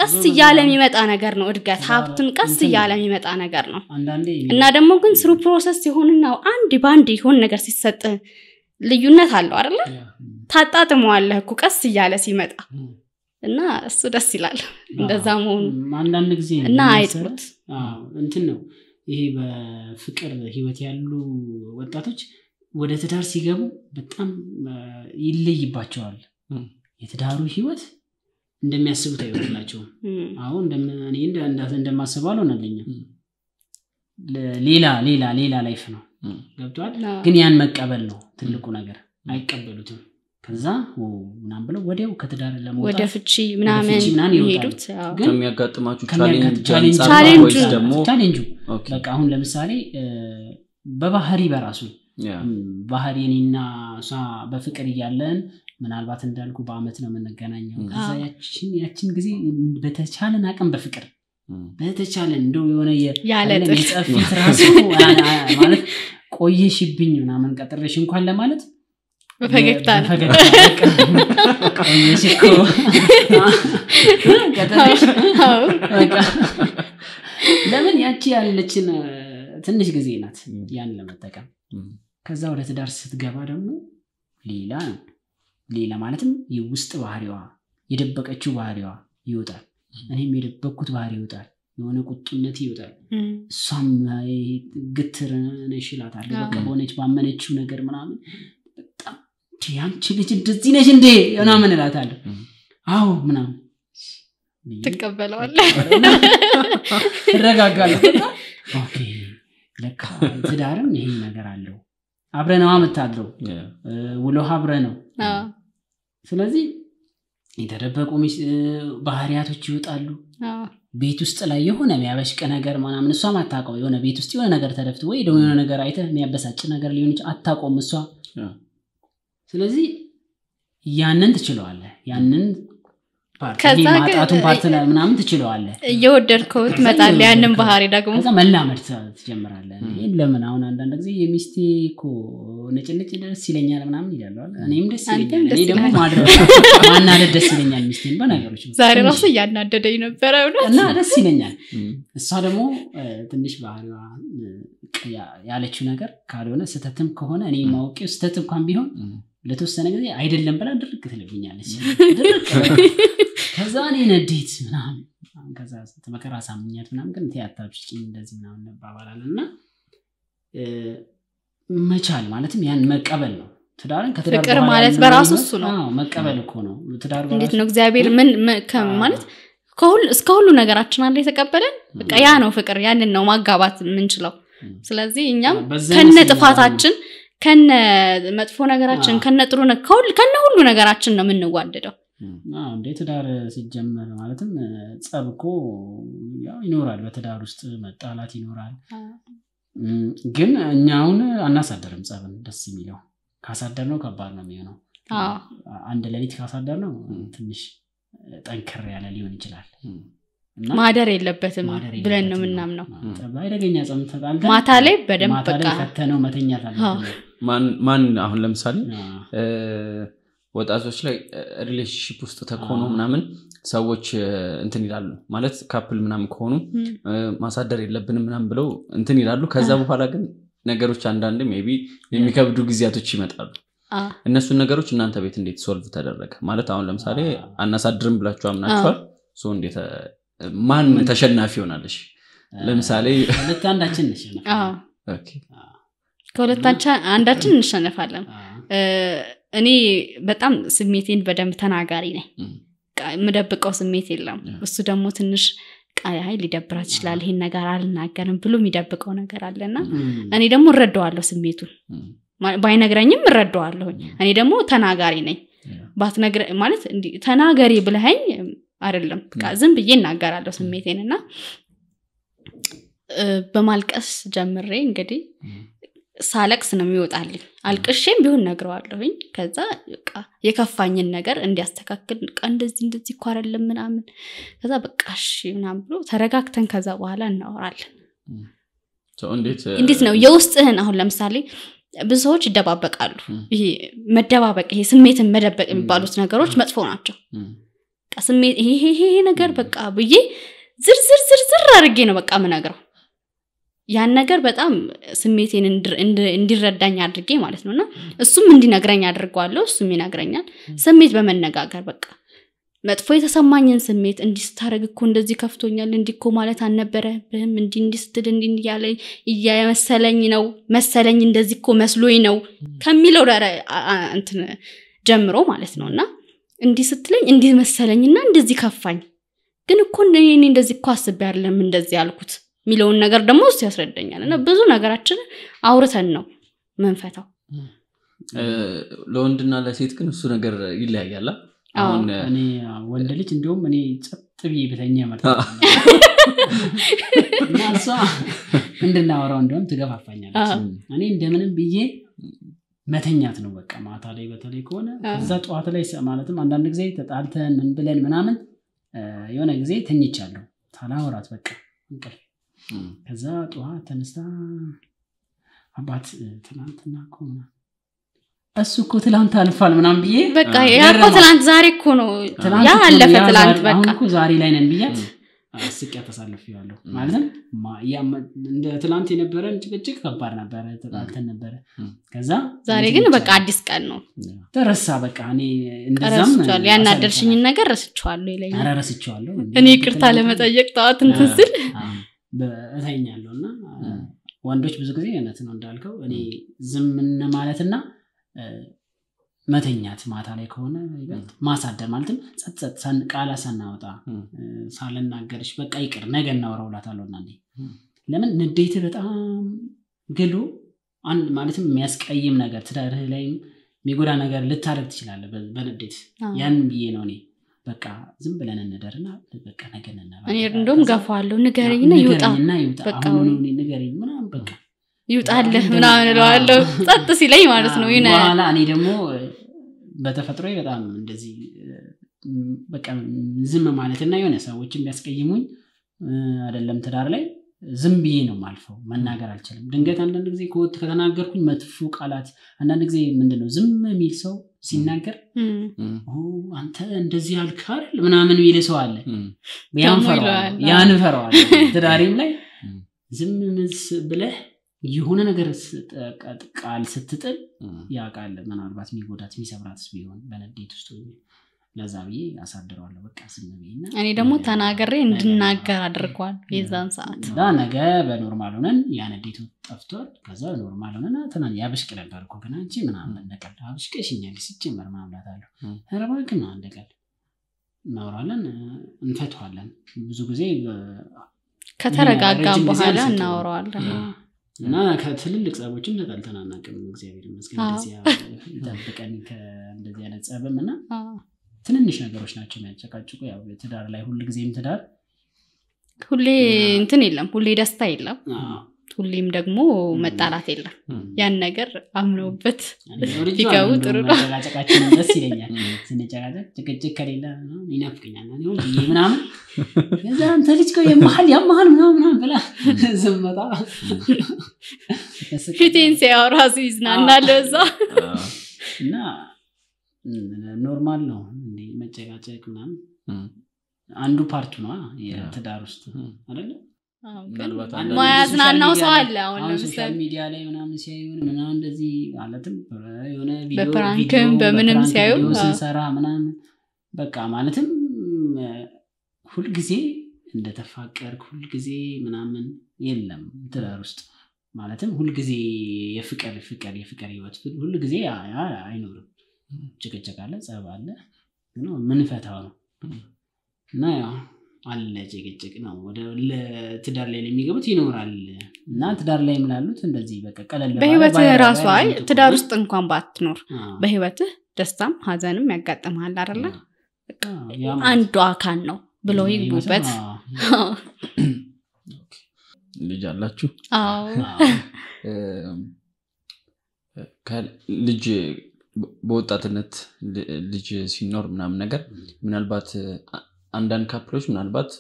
ቀስ እያለ የሚመጣ ነገር ነው እድገት ሀብትም ቀስ እያለ የሚመጣ ነገር ነው እና ደግሞ ግን ስሩ ፕሮሰስ ሲሆንና አንድ በአንድ የሆን ነገር ሲሰጥ ልዩነት አለው አደለ ታጣጥመዋለህ እኮ ቀስ እያለ ሲመጣ እና እሱ ደስ ይላል እንደዛ መሆኑ አንዳንድ ጊዜ እና አይጥሩት እንትን ነው ይሄ በፍቅር ህይወት ያሉ ወጣቶች ወደ ትዳር ሲገቡ በጣም ይለይባቸዋል። የትዳሩ ህይወት እንደሚያስቡት አይወላቸውም አሁን እንደማስበው አልሆነልኝም። ሌላ ሌላ ሌላ ላይፍ ነው ገብቷል። ግን ያን መቀበል ነው ትልቁ ነገር። አይቀበሉትም ከዛ ምናም ብለው ወዲያው ከትዳር ለመወደ ፍቺ ምናምን ቻሌንጁ በቃ አሁን ለምሳሌ በባህሪ በራሱ ባህሪ እኔና እሷ በፍቅር እያለን ምናልባት እንዳልኩ በአመት ነው የምንገናኘው ከዛ ያችን ጊዜ በተቻለን አቅም በፍቅር በተቻለን እንደ የሆነ የጸፊት ራሱ ማለት ቆየሽብኝ ምናምን ቀጥረሽ እንኳን ለማለት በፈገግታ ለምን ያቺ ያለችን ትንሽ ጊዜ ናት ያን ለመጠቀም ከዛ ወደ ትዳር ስትገባ ደግሞ ሌላ ነው ሌላ ማለትም የውስጥ ባህሪዋ የደበቀችው ባህሪዋ ይወጣል እኔም የደበኩት ባህሪ ይወጣል የሆነ ቁጡነት ይወጣል እሷም ግትር ነሽ በሆነች ባመነችው ነገር ምናምን አንቺ ልጅ እንደዚህ ነች እንዴ ምናምን እላታለሁ አዎ ምናምን ትቀበለዋለ ለካ ትዳርም ይሄን ነገር አለው አብረ ነው የምታድረው ውሎ አብረ ነው ስለዚህ የተደበቁ ባህርያቶች ይወጣሉ ቤት ውስጥ ላይ የሆነ የሚያበሽቅ ነገር ምናምን እሷም አታውቀው የሆነ ቤት ውስጥ የሆነ ነገር ተደፍት ወይ ደሞ የሆነ ነገር አይተ የሚያበሳጭ ነገር ሊሆን አታቆም እሷ ስለዚህ ያንን ትችለዋለ ያንን ማጣቱን ፓርት ምናምን ትችለዋለ እየወደድከውት ትመጣለህ ያንን ባህሪ ደግሞ መላመድ ትጀምራለ ይህን ለምን አሁን አንዳንድ ጊዜ የሚስቴ እኮ ነጭነጭ ደስ ይለኛል ምናምን ይላለዋል እኔም ደስ ይለኛል ደግሞ ማናደድ ደስ ይለኛል ሚስቴን በነገሮች ዛሬ ራሱ እያናደደኝ ነበረ እና ደስ ይለኛል እሷ ደግሞ ትንሽ ባህሪዋ ያለችው ነገር ካልሆነ ስተትም ከሆነ እኔ ማወቂው ስተት እንኳን ቢሆን ለተወሰነ ጊዜ አይደለም ብላ ድርቅ ትልብኛለች ከዛ እኔ ነዴት ምናምን ከዛ መከራ ሳምኛት ምናም ግን ቲያታች እንደዚህ ምናምን እንባባላለን እና መቻል ማለትም ያን መቀበል ነው ትዳርን ፍቅር ማለት በራሱ እሱ ነው መቀበል እኮ ነው ትዳር እንዴት ነው እግዚአብሔር ምን ማለት እስከ ሁሉ ነገራችን አንድ የተቀበለን በቃ ያ ነው ፍቅር ያንን ነው ማጋባት የምንችለው ስለዚህ እኛም ከነ ጥፋታችን ከነ መጥፎ ነገራችን ከነ ጥሩ ከነ ሁሉ ነገራችን ነው የምንዋደደው እንዴ ትዳር ሲጀመር ማለትም ጸብኮ ይኖራል በትዳር ውስጥ መጣላት ይኖራል ግን እኛ አሁን አናሳደርም ጸብን ደስ የሚለው ካሳደር ነው ከባድ ነው የሚሆነው አንድ ለሊት ካሳደር ነው ትንሽ ጠንክር ያለ ሊሆን ይችላል ማደር የለበትም ብለን ነው ምናምነው አደገኛ ማታ ላይ በደንብ በቃ ነው መተኛት ማን አሁን ለምሳሌ ወጣቶች ላይ ሪሌሽንሽፕ ውስጥ ተኮኖ ምናምን ሰዎች እንትን ይላሉ ማለት ካፕል ምናምን ከሆኑ ማሳደር የለብንም ምናምን ብለው እንትን ይላሉ። ከዛ በኋላ ግን ነገሮች አንዳንድ ቢ የሚከብዱ ጊዜያቶች ይመጣሉ። እነሱን ነገሮች እናንተ ቤት እንዴት ሶልቭ ተደረገ? ማለት አሁን ለምሳሌ አናሳድርም ብላችሁ አምናችኋል። ማን ተሸናፊ ይሆናለሽ? ለምሳሌ ሁለት አንዳችን ነሽ ከሁለታቻ አንዳችን እንሸነፋለን እኔ በጣም ስሜቴን በደንብ ተናጋሪ ነኝ የምደብቀው ስሜት የለም እሱ ደግሞ ትንሽ ቃይ ሊደብራት ይችላል ይሄን ነገር አልናገርም ብሎ የሚደብቀው ነገር አለና እኔ ደግሞ እረደዋለሁ ስሜቱን ባይነግረኝም እረደዋለሁ እኔ ደግሞ ተናጋሪ ነኝ ባትነግረ ማለት ተናገሪ ብለኸኝ አይደለም ዝም ብዬ እናገራለሁ ስሜቴን እና በማልቀስ ጀምሬ እንግዲህ ሳለቅስ ነው የሚወጣልኝ አልቅሼም ቢሆን ነግረዋለሁኝ ከዛ በቃ የከፋኝን ነገር እንዲያስተካክል በቃ እንደዚህ እንደዚህ እኮ ምናምን ከዛ በቃ እሺ ምናምን ብሎ ተረጋግተን ከዛ በኋላ እናወራለን እንዴት ነው የውስጥህን አሁን ለምሳሌ ብዙ ሰዎች ይደባበቃሉ ይሄ መደባበቅ ይሄ ስሜትን መደበቅ የሚባሉት ነገሮች መጥፎ ናቸው ስሜት ይሄ ነገር በቃ ብዬ ዝርዝር ዝርዝር አድርጌ ነው በቃ ምነግረው ያን ነገር በጣም ስሜቴን እንዲረዳኝ አድርጌ ማለት ነው እና እሱም እንዲነግረኝ አድርጓለሁ እሱም ይነግረኛል ስሜት በመነጋገር በቃ መጥፎ የተሰማኝን ስሜት እንዲስታረግ እኮ እንደዚህ ከፍቶኛል እንዲኮ ማለት አልነበረብህም እንዲ እንዲስትል እንዲ እያለ እያመሰለኝ ነው መሰለኝ እንደዚህ እኮ መስሎኝ ነው ከሚለው እንትን ጀምሮ ማለት ነው እና እንዲህ ስትለኝ እንዲህ መሰለኝና እንደዚህ ከፋኝ ግን እኮ እንደዚህ እኮ አስቤ አይደለም እንደዚህ ያልኩት የሚለውን ነገር ደግሞ ውስጥ ያስረዳኛል እና ብዙ ነገራችን አውርተን ነው መንፈታው ለወንድና ለሴት ግን እሱ ነገር ይለያያላ እኔ ወንድ ልጅ እንዲሁም እኔ ጸጥ ብዬ በተኛ እሷ እንድናወራው እንዲሁም ትገፋፋኛለች እኔ እንደምንም ብዬ መተኛት ነው በቃ ማታ ላይ በተለይ ከሆነ እዛ ጠዋት ላይ ማለትም አንዳንድ ጊዜ ተጣልተን ምን ብለን ምናምን የሆነ ጊዜ ተኝቻለሁ ሳላወራት በቃ እንቅልፍ ከዛ ጠዋት ተነስታ አባት ትናንትና እኮ እሱ እኮ ትላንት አልፋል ምናም ብዬ በቃ ያ ትላንት ዛሬ እኮ ነው ያ አለፈ ትላንት በቃ ዛሬ ላይ ነን ብያት ስቂያ ተሳልፍ ያለሁ ማለትም እንደ ትላንት የነበረ ጭቅጭቅ ከባድ ነበረ ተጣልተን ነበረ ከዛ ዛሬ ግን በቃ አዲስ ቀን ነው ተረሳ በቃ እኔ እንደዛም ያናደርሽኝን ነገር ረስቸዋለሁ ይለኛል ረስቸዋለሁ እኔ ቅርታ ለመጠየቅ ጠዋት እንትስል እተኛለሁ እና ወንዶች ብዙ ጊዜ እነት ነው እንዳልከው እኔ ዝምን ማለትና መተኛት ማታ ላይ ከሆነ ማሳደር ማለትም ጸጥጸጥ ቃላ ሳናወጣ ሳልናገርሽ በቃ ይቅር ነገ እናወራውላት አለውና ለምን ንዴት በጣም ግሉ አንድ ማለትም የሚያስቀይም ነገር ትዳርህ ላይም የሚጎዳ ነገር ልታደርግ ትችላለ በንዴት ያን ብዬ ነው እኔ በቃ ዝም ብለን እንደርና በቃ ነገ እኔ እንደውም ገፋለሁ ንገረኝና ይውጣ በቃ በቃ ይውጣልህ ምናምን እለዋለሁ ጸጥ ሲለኝ ማለት ነው በኋላ እኔ ደግሞ በተፈጥሮ በጣም እንደዚህ በቃ ዝም ማለት እና የሆነ ሰዎች የሚያስቀይሙኝ አደለም ትዳር ላይ ዝም ብዬ ነው ማልፈው መናገር አልችልም ድንገት አንዳንድ ጊዜ ከወት ከተናገርኩኝ መጥፎ ቃላት አንዳንድ ጊዜ ምንድነው ዝም የሚል ሰው ሲናገር አንተ እንደዚህ ያልካል ምናምን ሚል ሰው አለ ያንፈረዋል ትዳሪም ላይ ዝም ምስ ብለህ የሆነ ነገር ቃል ስትጥል ያውቃል ምናልባት የሚጎዳት የሚሰብራት ቢሆን በነዴት ውስጥ ለዛ ብዬ አሳድረዋለሁ በቃ ስንብና እኔ ደግሞ ተናገሬ እንድናገር አድርጓል የዛን ሰዓት ዛ ነገ በኖርማል ሆነን ያን ዴቱ ጠፍቷል ከዛ በኖርማል ሆነን ትና ያበሽቅ ነበር እኮ ግን አንቺ ምናምን ነቀል አብሽቀሽኛል ሲጀመር ማምላት አለሁ ረባ ግን ነው አንደቀል እናወራለን እንፈተዋለን ብዙ ጊዜ ከተረጋጋ በኋላ እናወረዋለን እና ከትልልቅ ጸቦችን ተጠልተናናቅም እግዚአብሔር መስገን ጠብቀን ከእንደዚህ አይነት ጸብም እና ትንንሽ ነገሮች ናቸው የሚያጨቃጭቁ ያው ትዳር ላይ ሁሉ ጊዜም ትዳር ሁሌ እንትን የለም ሁሌ ደስታ የለም ሁሌም ደግሞ መጣላት የለም ያን ነገር አምነውበት ቢገቡ ጥሩ ነውጨቃጨቃችን ደስ ይለኛል ስንጨቃጨቅ ጭቅጭቅ ከሌለ ይናፍቀኛል ምናምን ከዛ አንተ ልጅ ከው የመሀል ያመሀል ምናምናም ብላ ዝመጣ ፊቴን ሲያው ራሱ ይዝናናል በዛ እና ኖርማል ነው እንዲ መጨቃጨቅ ምናም አንዱ ፓርቱ ነ የትዳር ውስጥ አይደለ ማያዝናናው ሰው አለ አሁንሶሻል ሚዲያ ላይ ምናም ሲያዩን ምናምን እንደዚህ ማለትም የሆነ በፕራንክም በምንም ሲያዩ ስንሰራ ምናም በቃ ማለትም ሁልጊዜ እንደተፋቀርክ ሁልጊዜ ምናምን የለም ትዳር ውስጥ ማለትም ሁልጊዜ የፍቅር ፍቅር የፍቅር ህይወት ሁልጊዜ አይኖርም ጭቅጭቅ አለ፣ ጸብ አለ፣ ግን ምንፈታው ነው እና ያው አለ ጭቅጭቅ ነው። ወደ ትዳር ላይ የሚገቡት ይኖራል እና ትዳር ላይ ምላሉት እንደዚህ በቃ ቀለል በህይወትህ ራሱ አይ ትዳር ውስጥ እንኳን ባትኖር በህይወትህ ደስታም ሀዘንም ያጋጥመሃል አደለ አንዱ አካል ነው ብሎ ይግቡበት። ልጅ አላችሁ? ልጅ በወጣትነት ልጅ ሲኖር ምናምን ነገር ምናልባት አንዳንድ ካፕሎች ምናልባት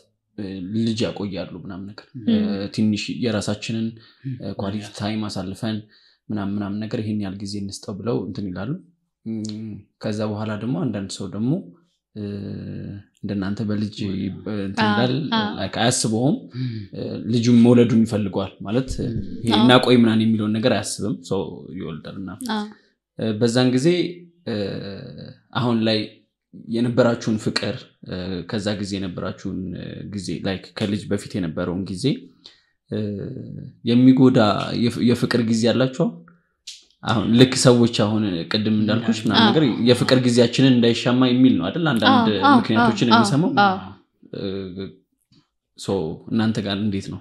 ልጅ ያቆያሉ ምናምን ነገር ትንሽ የራሳችንን ኳሊቲ ታይም አሳልፈን ምናም ምናምን ነገር ይህን ያህል ጊዜ እንስጠው ብለው እንትን ይላሉ። ከዛ በኋላ ደግሞ አንዳንድ ሰው ደግሞ እንደናንተ በልጅ ትንዳል አያስበውም። ልጁም መውለዱን ይፈልገዋል ማለት ቆይ ምናን የሚለውን ነገር አያስብም። ሰው ይወልዳል ምናምን በዛን ጊዜ አሁን ላይ የነበራችሁን ፍቅር ከዛ ጊዜ የነበራችሁን ጊዜ ላይክ ከልጅ በፊት የነበረውን ጊዜ የሚጎዳ የፍቅር ጊዜ አላቸው አሁን ልክ ሰዎች አሁን ቅድም እንዳልኩች ምናምን ነገር የፍቅር ጊዜያችንን እንዳይሻማ የሚል ነው አይደል አንዳንድ ምክንያቶችን የሚሰማው እናንተ ጋር እንዴት ነው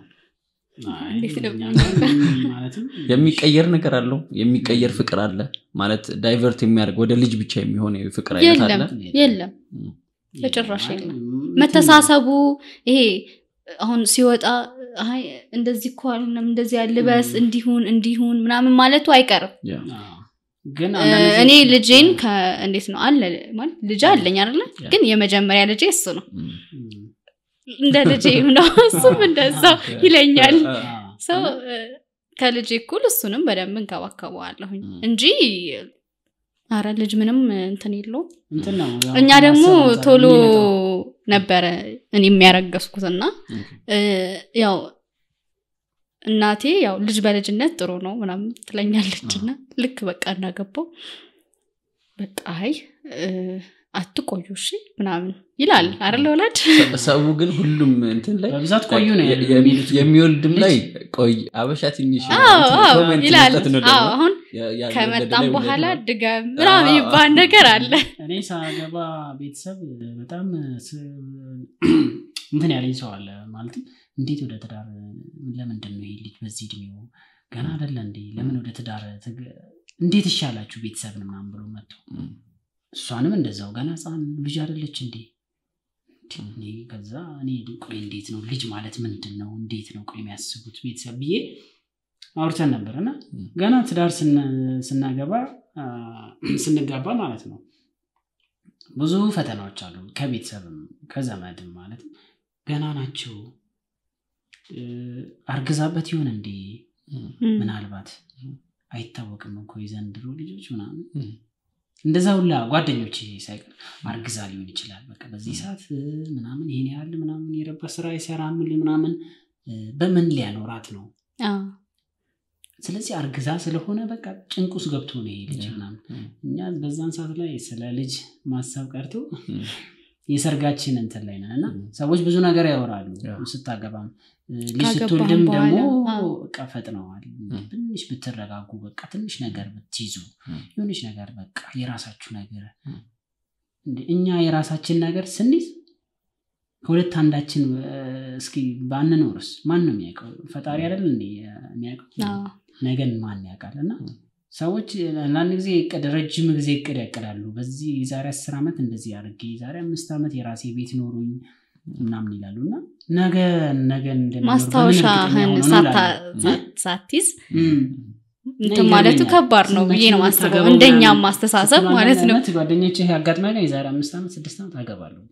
የሚቀየር ነገር አለው። የሚቀየር ፍቅር አለ ማለት ዳይቨርት የሚያደርግ ወደ ልጅ ብቻ የሚሆን ፍቅር አይነት የለም፣ በጭራሽ የለም። መተሳሰቡ ይሄ አሁን ሲወጣ አይ እንደዚህ እኮ እንደዚህ ያልበስ፣ እንዲሁን እንዲሁን ምናምን ማለቱ አይቀርም። እኔ ልጄን ከእንዴት ነው አለ ልጅ አለኝ አለ ግን የመጀመሪያ ልጄ እሱ ነው እንደ ልጄም ነው እሱም እንደዛው ይለኛል ሰው ከልጅ እኩል እሱንም በደንብ እንከባከበዋለሁኝ እንጂ አረ ልጅ ምንም እንትን የለው እኛ ደግሞ ቶሎ ነበረ እኔ የሚያረገስኩትና ያው እናቴ ያው ልጅ በልጅነት ጥሩ ነው ምናም ትለኛለችና ልክ በቃ እናገባው በቃ አይ አትቆዩ እሺ ምናምን ይላል አረለ ወላድ ሰው ግን ሁሉም እንትን ላይ በብዛት ቆዩ ነው የሚወልድም ላይ ቆይ አበሻ ትንሽ ይላል አሁን ከመጣም በኋላ ድገም ምናምን ይባል ነገር አለ እኔ ሳገባ ቤተሰብ በጣም እንትን ያለኝ ሰው አለ ማለት እንዴት ወደ ትዳር ለምንድን ነው ልጅ በዚህ ድሜው ገና አደለ እንዴ ለምን ወደ ትዳር እንዴት ይሻላችሁ ቤተሰብን ምናምን ብሎ መጥቶ እሷንም እንደዛው ገና ህፃን ልጅ አደለች እንዴ? ከዛ እኔ ቆይ እንዴት ነው ልጅ ማለት ምንድን ነው? እንዴት ነው ቆይ የሚያስቡት ቤተሰብ ብዬ አውርተን ነበር እና ገና ትዳር ስናገባ ስንጋባ ማለት ነው ብዙ ፈተናዎች አሉ። ከቤተሰብም ከዘመድም ማለት ገና ናቸው። አርግዛበት ይሆን እንዴ? ምናልባት አይታወቅም እኮ የዘንድሮ ልጆች ምናምን እንደዛ ሁላ ጓደኞች ሳይቀር አርግዛ ሊሆን ይችላል። በቃ በዚህ ሰዓት ምናምን ይሄን ያህል ምናምን የረባ ስራ የሰራ ምል ምናምን በምን ሊያኖራት ነው? ስለዚህ አርግዛ ስለሆነ በቃ ጭንቁስ ገብቶ ነው ይሄ ልጅ ምናምን። እኛ በዛን ሰዓት ላይ ስለ ልጅ ማሰብ ቀርቶ የሰርጋችን እንትን ላይ ነን እና ሰዎች ብዙ ነገር ያወራሉ ስታገባም ልጅ ደግሞ ቀፈጥ ነዋል ትንሽ ብትረጋጉ በቃ ትንሽ ነገር ብትይዙ የሆነች ነገር በቃ የራሳችሁ ነገር እኛ የራሳችን ነገር ስንይዝ ከሁለት አንዳችን እስኪ ባንኖርስ ማን ነው የሚያውቀው ፈጣሪ አይደል እንዲ የሚያውቀው ነገን ማን ያውቃል እና ሰዎች ለአንድ ጊዜ ረጅም ጊዜ እቅድ ያቅዳሉ። በዚህ የዛሬ አስር ዓመት እንደዚህ አድርጌ የዛሬ አምስት ዓመት የራሴ ቤት ኖሩኝ ምናምን ይላሉ እና ነገ ነገ ማስታወሻህን ሳትይዝ እንትን ማለቱ ከባድ ነው ብዬ ነው ማስበው። እንደኛም ማስተሳሰብ ማለት ነው። ጓደኞች ያጋጥመ የዛሬ አምስት ዓመት ስድስት ዓመት አገባለሁ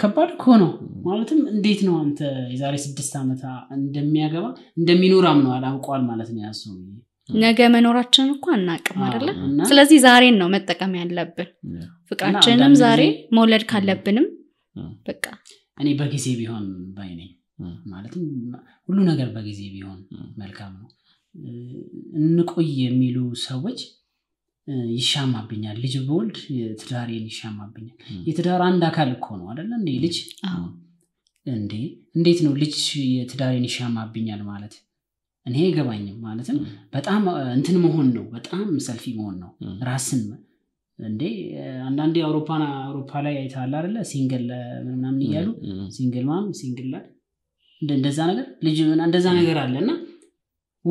ከባድ እኮ ነው ማለትም እንዴት ነው አንተ የዛሬ ስድስት ዓመት እንደሚያገባ እንደሚኖር አምነዋል አውቋል ማለት ነው ያሱ ነገ መኖራችንን እኮ አናቅም አደለ ስለዚህ ዛሬን ነው መጠቀም ያለብን ፍቅራችንም ዛሬ መውለድ ካለብንም በቃ እኔ በጊዜ ቢሆን ባይ ማለትም ሁሉ ነገር በጊዜ ቢሆን መልካም ነው እንቆይ የሚሉ ሰዎች ይሻማብኛል፣ ልጅ በወልድ ትዳሬን ይሻማብኛል። የትዳር አንድ አካል እኮ ነው አደለ እንዴ? ልጅ እንዴ እንዴት ነው ልጅ የትዳሬን ይሻማብኛል ማለት? እኔ አይገባኝም። ማለትም በጣም እንትን መሆን ነው፣ በጣም ሰልፊ መሆን ነው ራስን እንዴ አንዳንድ አውሮፓን አውሮፓ ላይ አይተሃል አለ ሲንግል ምናምን እያሉ ሲንግል ማም ሲንግል ላይ እንደዛ ነገር ልጅ እንደዛ ነገር አለ እና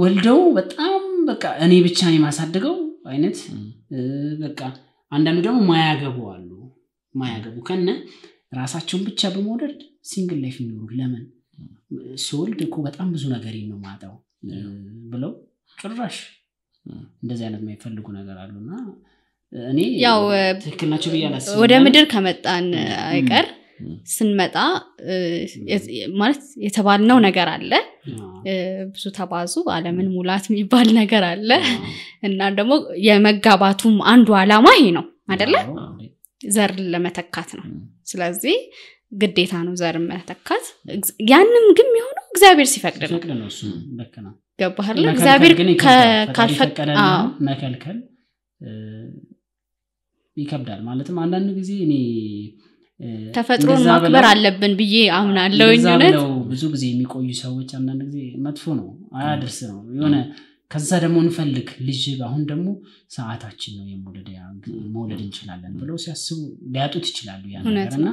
ወልደው በጣም በቃ እኔ ብቻ ነው የማሳድገው አይነት በቃ አንዳንዱ ደግሞ ማያገቡ አሉ ማያገቡ ከነ ራሳቸውን ብቻ በመውደድ ሲንግል ላይፍ የሚኖሩ ለምን ሲወልድ እኮ በጣም ብዙ ነገር ነው ማጠው ብለው ጭራሽ እንደዚህ አይነት የማይፈልጉ ነገር አሉና እኔ ያው ትክክል ናቸው ወደ ምድር ከመጣን አይቀር ስንመጣ ማለት የተባልነው ነገር አለ ብዙ ተባዙ አለምን ሙላት የሚባል ነገር አለ እና ደግሞ የመጋባቱም አንዱ አላማ ይሄ ነው አደለ ዘር ለመተካት ነው ስለዚህ ግዴታ ነው ዘር መተካት ያንም ግን የሚሆነው እግዚአብሔር ሲፈቅድ ነው እግዚአብሔር ይከብዳል ማለትም አንዳንድ ጊዜ እኔ ተፈጥሮን ማክበር አለብን ብዬ አምናለው ብዙ ጊዜ የሚቆዩ ሰዎች አንዳንድ ጊዜ መጥፎ ነው አያደርስ ነው የሆነ ከዛ ደግሞ እንፈልግ ልጅ አሁን ደግሞ ሰዓታችን ነው መውለድ እንችላለን ብለው ሲያስቡ ሊያጡት ይችላሉ ያነገርና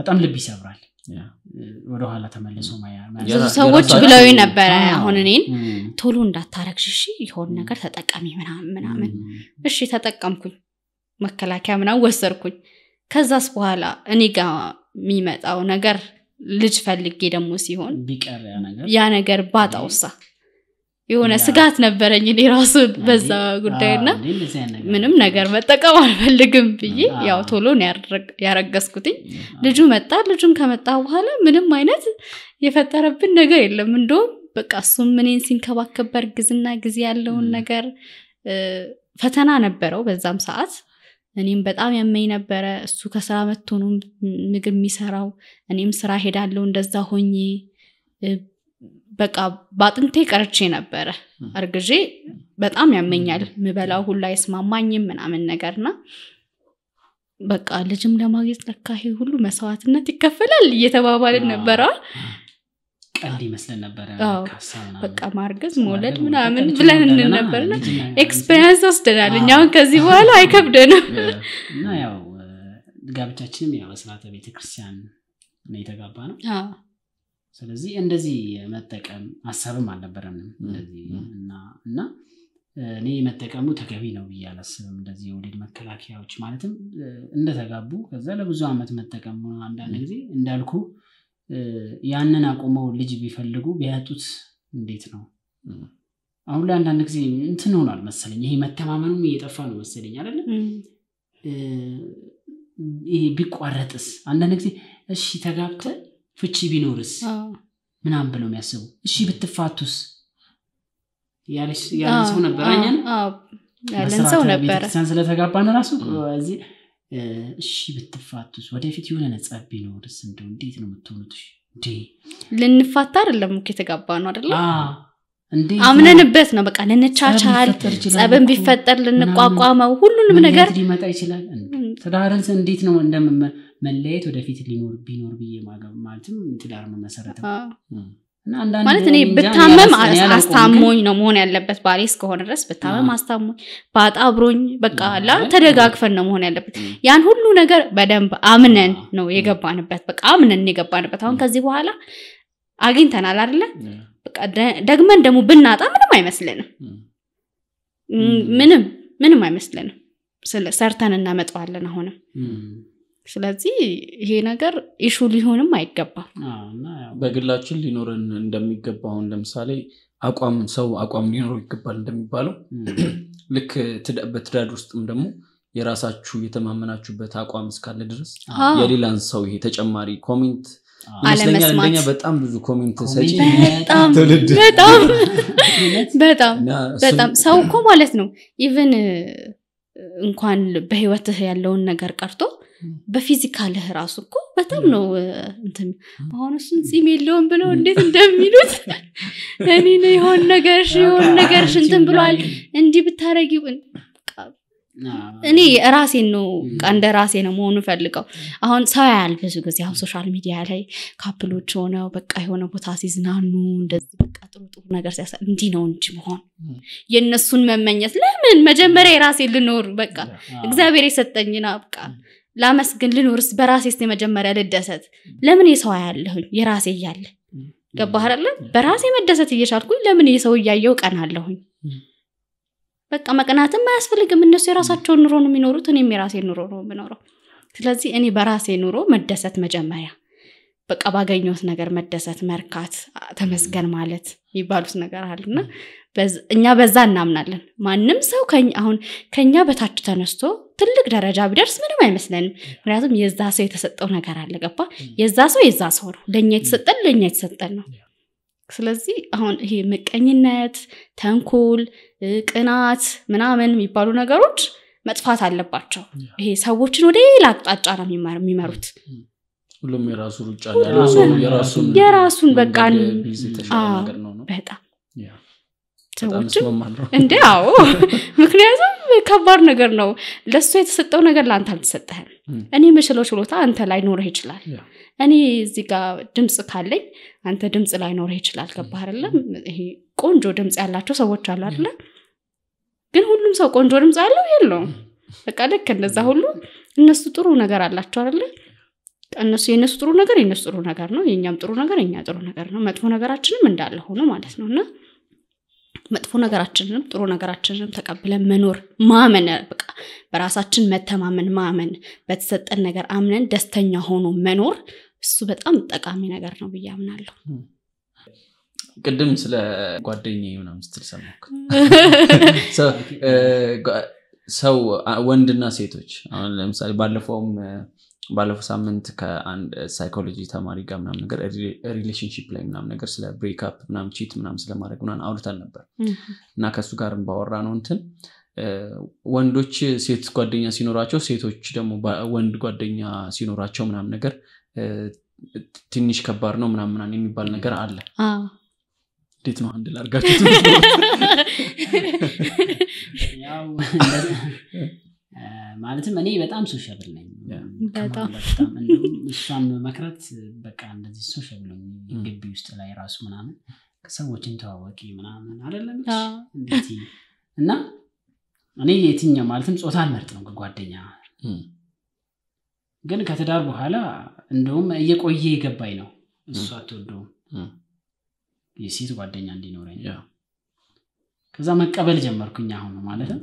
በጣም ልብ ይሰብራል ወደኋላ ተመልሶ ብዙ ሰዎች ብለው ነበረ አሁን እኔን ቶሎ እንዳታረግሽ እሺ የሆን ነገር ተጠቀሚ ምናምን ምናምን እሺ ተጠቀምኩኝ መከላከያ ምናምን ወሰርኩኝ ከዛስ በኋላ እኔ ጋ የሚመጣው ነገር ልጅ ፈልጌ ደግሞ ሲሆን ያ ነገር ባጣውሳ የሆነ ስጋት ነበረኝ እኔ ራሱ በዛ ጉዳይ ና ምንም ነገር መጠቀም አልፈልግም ብዬ ያው ቶሎ ያረገዝኩትኝ ልጁ መጣ ልጁም ከመጣ በኋላ ምንም አይነት የፈጠረብን ነገር የለም እንደውም በቃ እሱም እኔን ሲንከባከበር ግዝና ጊዜ ያለውን ነገር ፈተና ነበረው በዛም ሰዓት እኔም በጣም ያመኝ ነበረ። እሱ ከስራ መጥቶ ነው ምግብ የሚሰራው፣ እኔም ስራ ሄዳለው እንደዛ ሆኜ በቃ በአጥንቴ ቀርቼ ነበረ። እርግዤ በጣም ያመኛል፣ ምበላው ሁሉ አይስማማኝም ምናምን ነገርና በቃ ልጅም ለማግኘት ለካሄ ሁሉ መስዋዕትነት ይከፈላል እየተባባልን ነበረ። ቀንድ ነበረ በቃ ማርገዝ መውለድ ምናምን ብለን እንነበርና ኤክስፔሪንስ ወስደናል እኛሁን ከዚህ በኋላ አይከብደንም እና ያው ጋብቻችንም ያው ስርዓተ ቤተክርስቲያን ነው የተጋባ ነው ስለዚህ እንደዚህ መጠቀም ሀሳብም አልነበረንም እንደዚህ እና እና እኔ መጠቀሙ ተገቢ ነው ብዬ እንደዚህ የወሊድ መከላከያዎች ማለትም እንደተጋቡ ከዛ ለብዙ አመት መጠቀሙ አንዳንድ ጊዜ እንዳልኩ ያንን አቁመው ልጅ ቢፈልጉ ቢያጡት እንዴት ነው? አሁን ላይ አንዳንድ ጊዜ እንትን ሆኗል መሰለኝ፣ ይሄ መተማመኑም እየጠፋ ነው መሰለኝ አለ ይሄ ቢቋረጥስ? አንዳንድ ጊዜ እሺ ተጋብተ ፍቺ ቢኖርስ ምናምን ብለው የሚያስቡ እሺ ብትፋቱስ ያለን ሰው ነበረ ያለን ሰው ነበረ ስለተጋባን ራሱ እሺ ብትፋቱስ ወደፊት የሆነ ነጻ ቢኖርስ እንደ እንዴት ነው የምትሆኑት እንዴ ልንፋታ አደለም እኮ የተጋባ ነው አደለ አምነንበት ነው በቃ ልንቻቻል ጸብን ቢፈጠር ልንቋቋመው ሁሉንም ነገር ሊመጣ ይችላል ትዳርን እንዴት ነው እንደመለየት ወደፊት ሊኖር ቢኖር ብዬ ማለትም ትዳር መመሰረት ነው ማለት እኔ ብታመም አስታሞኝ ነው መሆን ያለበት ባሌ እስከሆነ ድረስ ብታመም አስታሞኝ ባጣ አብሮኝ በቃ ላ ተደጋግፈን ነው መሆን ያለበት ያን ሁሉ ነገር በደንብ አምነን ነው የገባንበት በቃ አምነን የገባንበት አሁን ከዚህ በኋላ አግኝተናል አደለ ደግመን ደግሞ ብናጣ ምንም አይመስልንም ምንም ምንም አይመስልንም ሰርተን እናመጠዋለን አሁንም ስለዚህ ይሄ ነገር ኢሹ ሊሆንም አይገባም በግላችን ሊኖረን እንደሚገባ አሁን ለምሳሌ አቋም ሰው አቋም ሊኖረው ይገባል እንደሚባለው ልክ በትዳድ ውስጥም ደግሞ የራሳችሁ የተማመናችሁበት አቋም እስካለ ድረስ የሌላን ሰው ይሄ ተጨማሪ ኮሜንት ይመስለኛል በጣም ብዙ ኮሜንት ሰጪ በጣም ሰው እኮ ማለት ነው ኢቨን እንኳን በህይወትህ ያለውን ነገር ቀርቶ በፊዚካልህ ራሱ እኮ በጣም ነው እንትን አሁን እሱን ጺም የለውም ብለው እንዴት እንደሚሉት እኔ ነው የሆን ነገርሽ የሆን ነገርሽ እንትን ብሏል እንዲህ ብታረጊ እኔ ራሴን ነው እንደ ራሴ ነው መሆኑ ፈልገው አሁን ሰው ያል ብዙ ጊዜ አሁን ሶሻል ሚዲያ ላይ ካፕሎች ሆነው በቃ የሆነ ቦታ ሲዝናኑ እንደዚህ በቃ ጥሩ ጥሩ ነገር ሲያሳ እንዲ ነው እንጂ መሆን የእነሱን መመኘት ለምን መጀመሪያ የራሴ ልኖር በቃ እግዚአብሔር የሰጠኝና በቃ ላመስግን ልኑርስ ስ የመጀመሪያ ልደሰት ለምን የሰው ያለሁኝ የራሴ እያለ ገባህ በራሴ መደሰት እየቻልኩኝ ለምን የሰው እያየው አለሁኝ በቃ መቅናትም አያስፈልግም እነሱ የራሳቸውን ኑሮ ነው የሚኖሩት እኔም የራሴ ኑሮ ነው የምኖረው ስለዚህ እኔ በራሴ ኑሮ መደሰት መጀመሪያ በቃ ባገኘት ነገር መደሰት መርካት ተመስገን ማለት የሚባሉት ነገር አሉና እኛ በዛ እናምናለን። ማንም ሰው አሁን ከኛ በታች ተነስቶ ትልቅ ደረጃ ቢደርስ ምንም አይመስለንም። ምክንያቱም የዛ ሰው የተሰጠው ነገር አለ። ገባ? የዛ ሰው የዛ ሰው ነው። ለእኛ የተሰጠን ለእኛ የተሰጠን ነው። ስለዚህ አሁን ይሄ ምቀኝነት፣ ተንኩል ቅናት ምናምን የሚባሉ ነገሮች መጥፋት አለባቸው። ይሄ ሰዎችን ወደ ሌላ አቅጣጫ ነው የሚመሩት። ሁሉም የራሱ ሩጫ የራሱን በቃ በጣም ሰዎችም እንደ አዎ ምክንያቱም ከባድ ነገር ነው ለሱ የተሰጠው ነገር ለአንተ አልተሰጠህም እኔ የምችለው ችሎታ አንተ ላይኖርህ ይችላል እኔ እዚህ ጋር ድምፅ ካለኝ አንተ ድምፅ ላይኖርህ ይችላል ገባህ አይደለም ይሄ ቆንጆ ድምፅ ያላቸው ሰዎች አሉ አለ ግን ሁሉም ሰው ቆንጆ ድምፅ አለው የለው በቃ ልክ እንደዛ ሁሉ እነሱ ጥሩ ነገር አላቸው አለ እነሱ የእነሱ ጥሩ ነገር የእነሱ ጥሩ ነገር ነው የእኛም ጥሩ ነገር የኛ ጥሩ ነገር ነው መጥፎ ነገራችንም እንዳለ ሆኖ ማለት ነው እና መጥፎ ነገራችንንም ጥሩ ነገራችንንም ተቀብለን መኖር ማመን፣ በቃ በራሳችን መተማመን ማመን፣ በተሰጠን ነገር አምነን ደስተኛ ሆኖ መኖር እሱ በጣም ጠቃሚ ነገር ነው ብዬ አምናለሁ። ቅድም ስለ ጓደኛ ምናምን ምስትል ሰማሁ። ሰው ወንድና ሴቶች አሁን ለምሳሌ ባለፈውም ባለፈው ሳምንት ከአንድ ሳይኮሎጂ ተማሪ ጋር ምናም ነገር ሪሌሽንሽፕ ላይ ምናም ነገር ስለ ብሬክፕ ምናም ቺት ምናም ስለማድረግ ምናን አውርተን ነበር እና ከእሱ ጋር ባወራ ነው እንትን ወንዶች ሴት ጓደኛ ሲኖራቸው ሴቶች ደግሞ ወንድ ጓደኛ ሲኖራቸው ምናምን ነገር ትንሽ ከባድ ነው ምናምን የሚባል ነገር አለ እንዴት ነው አንድ ላርጋችሁ ማለትም እኔ በጣም ሶሻብል ነኝ እሷን መክረት በቃ እንደዚህ ሶሻብል ነኝ ግቢ ውስጥ ላይ ራሱ ምናምን ሰዎችን ተዋወቂ ምናምን አደለም እንዴት እና እኔ የትኛው ማለትም ፆታ አልመርጥ ነው ጓደኛ ግን ከትዳር በኋላ እንደውም እየቆየ የገባኝ ነው እሱ አትወደውም የሴት ጓደኛ እንዲኖረኝ ከዛ መቀበል ጀመርኩኝ አሁን ማለትም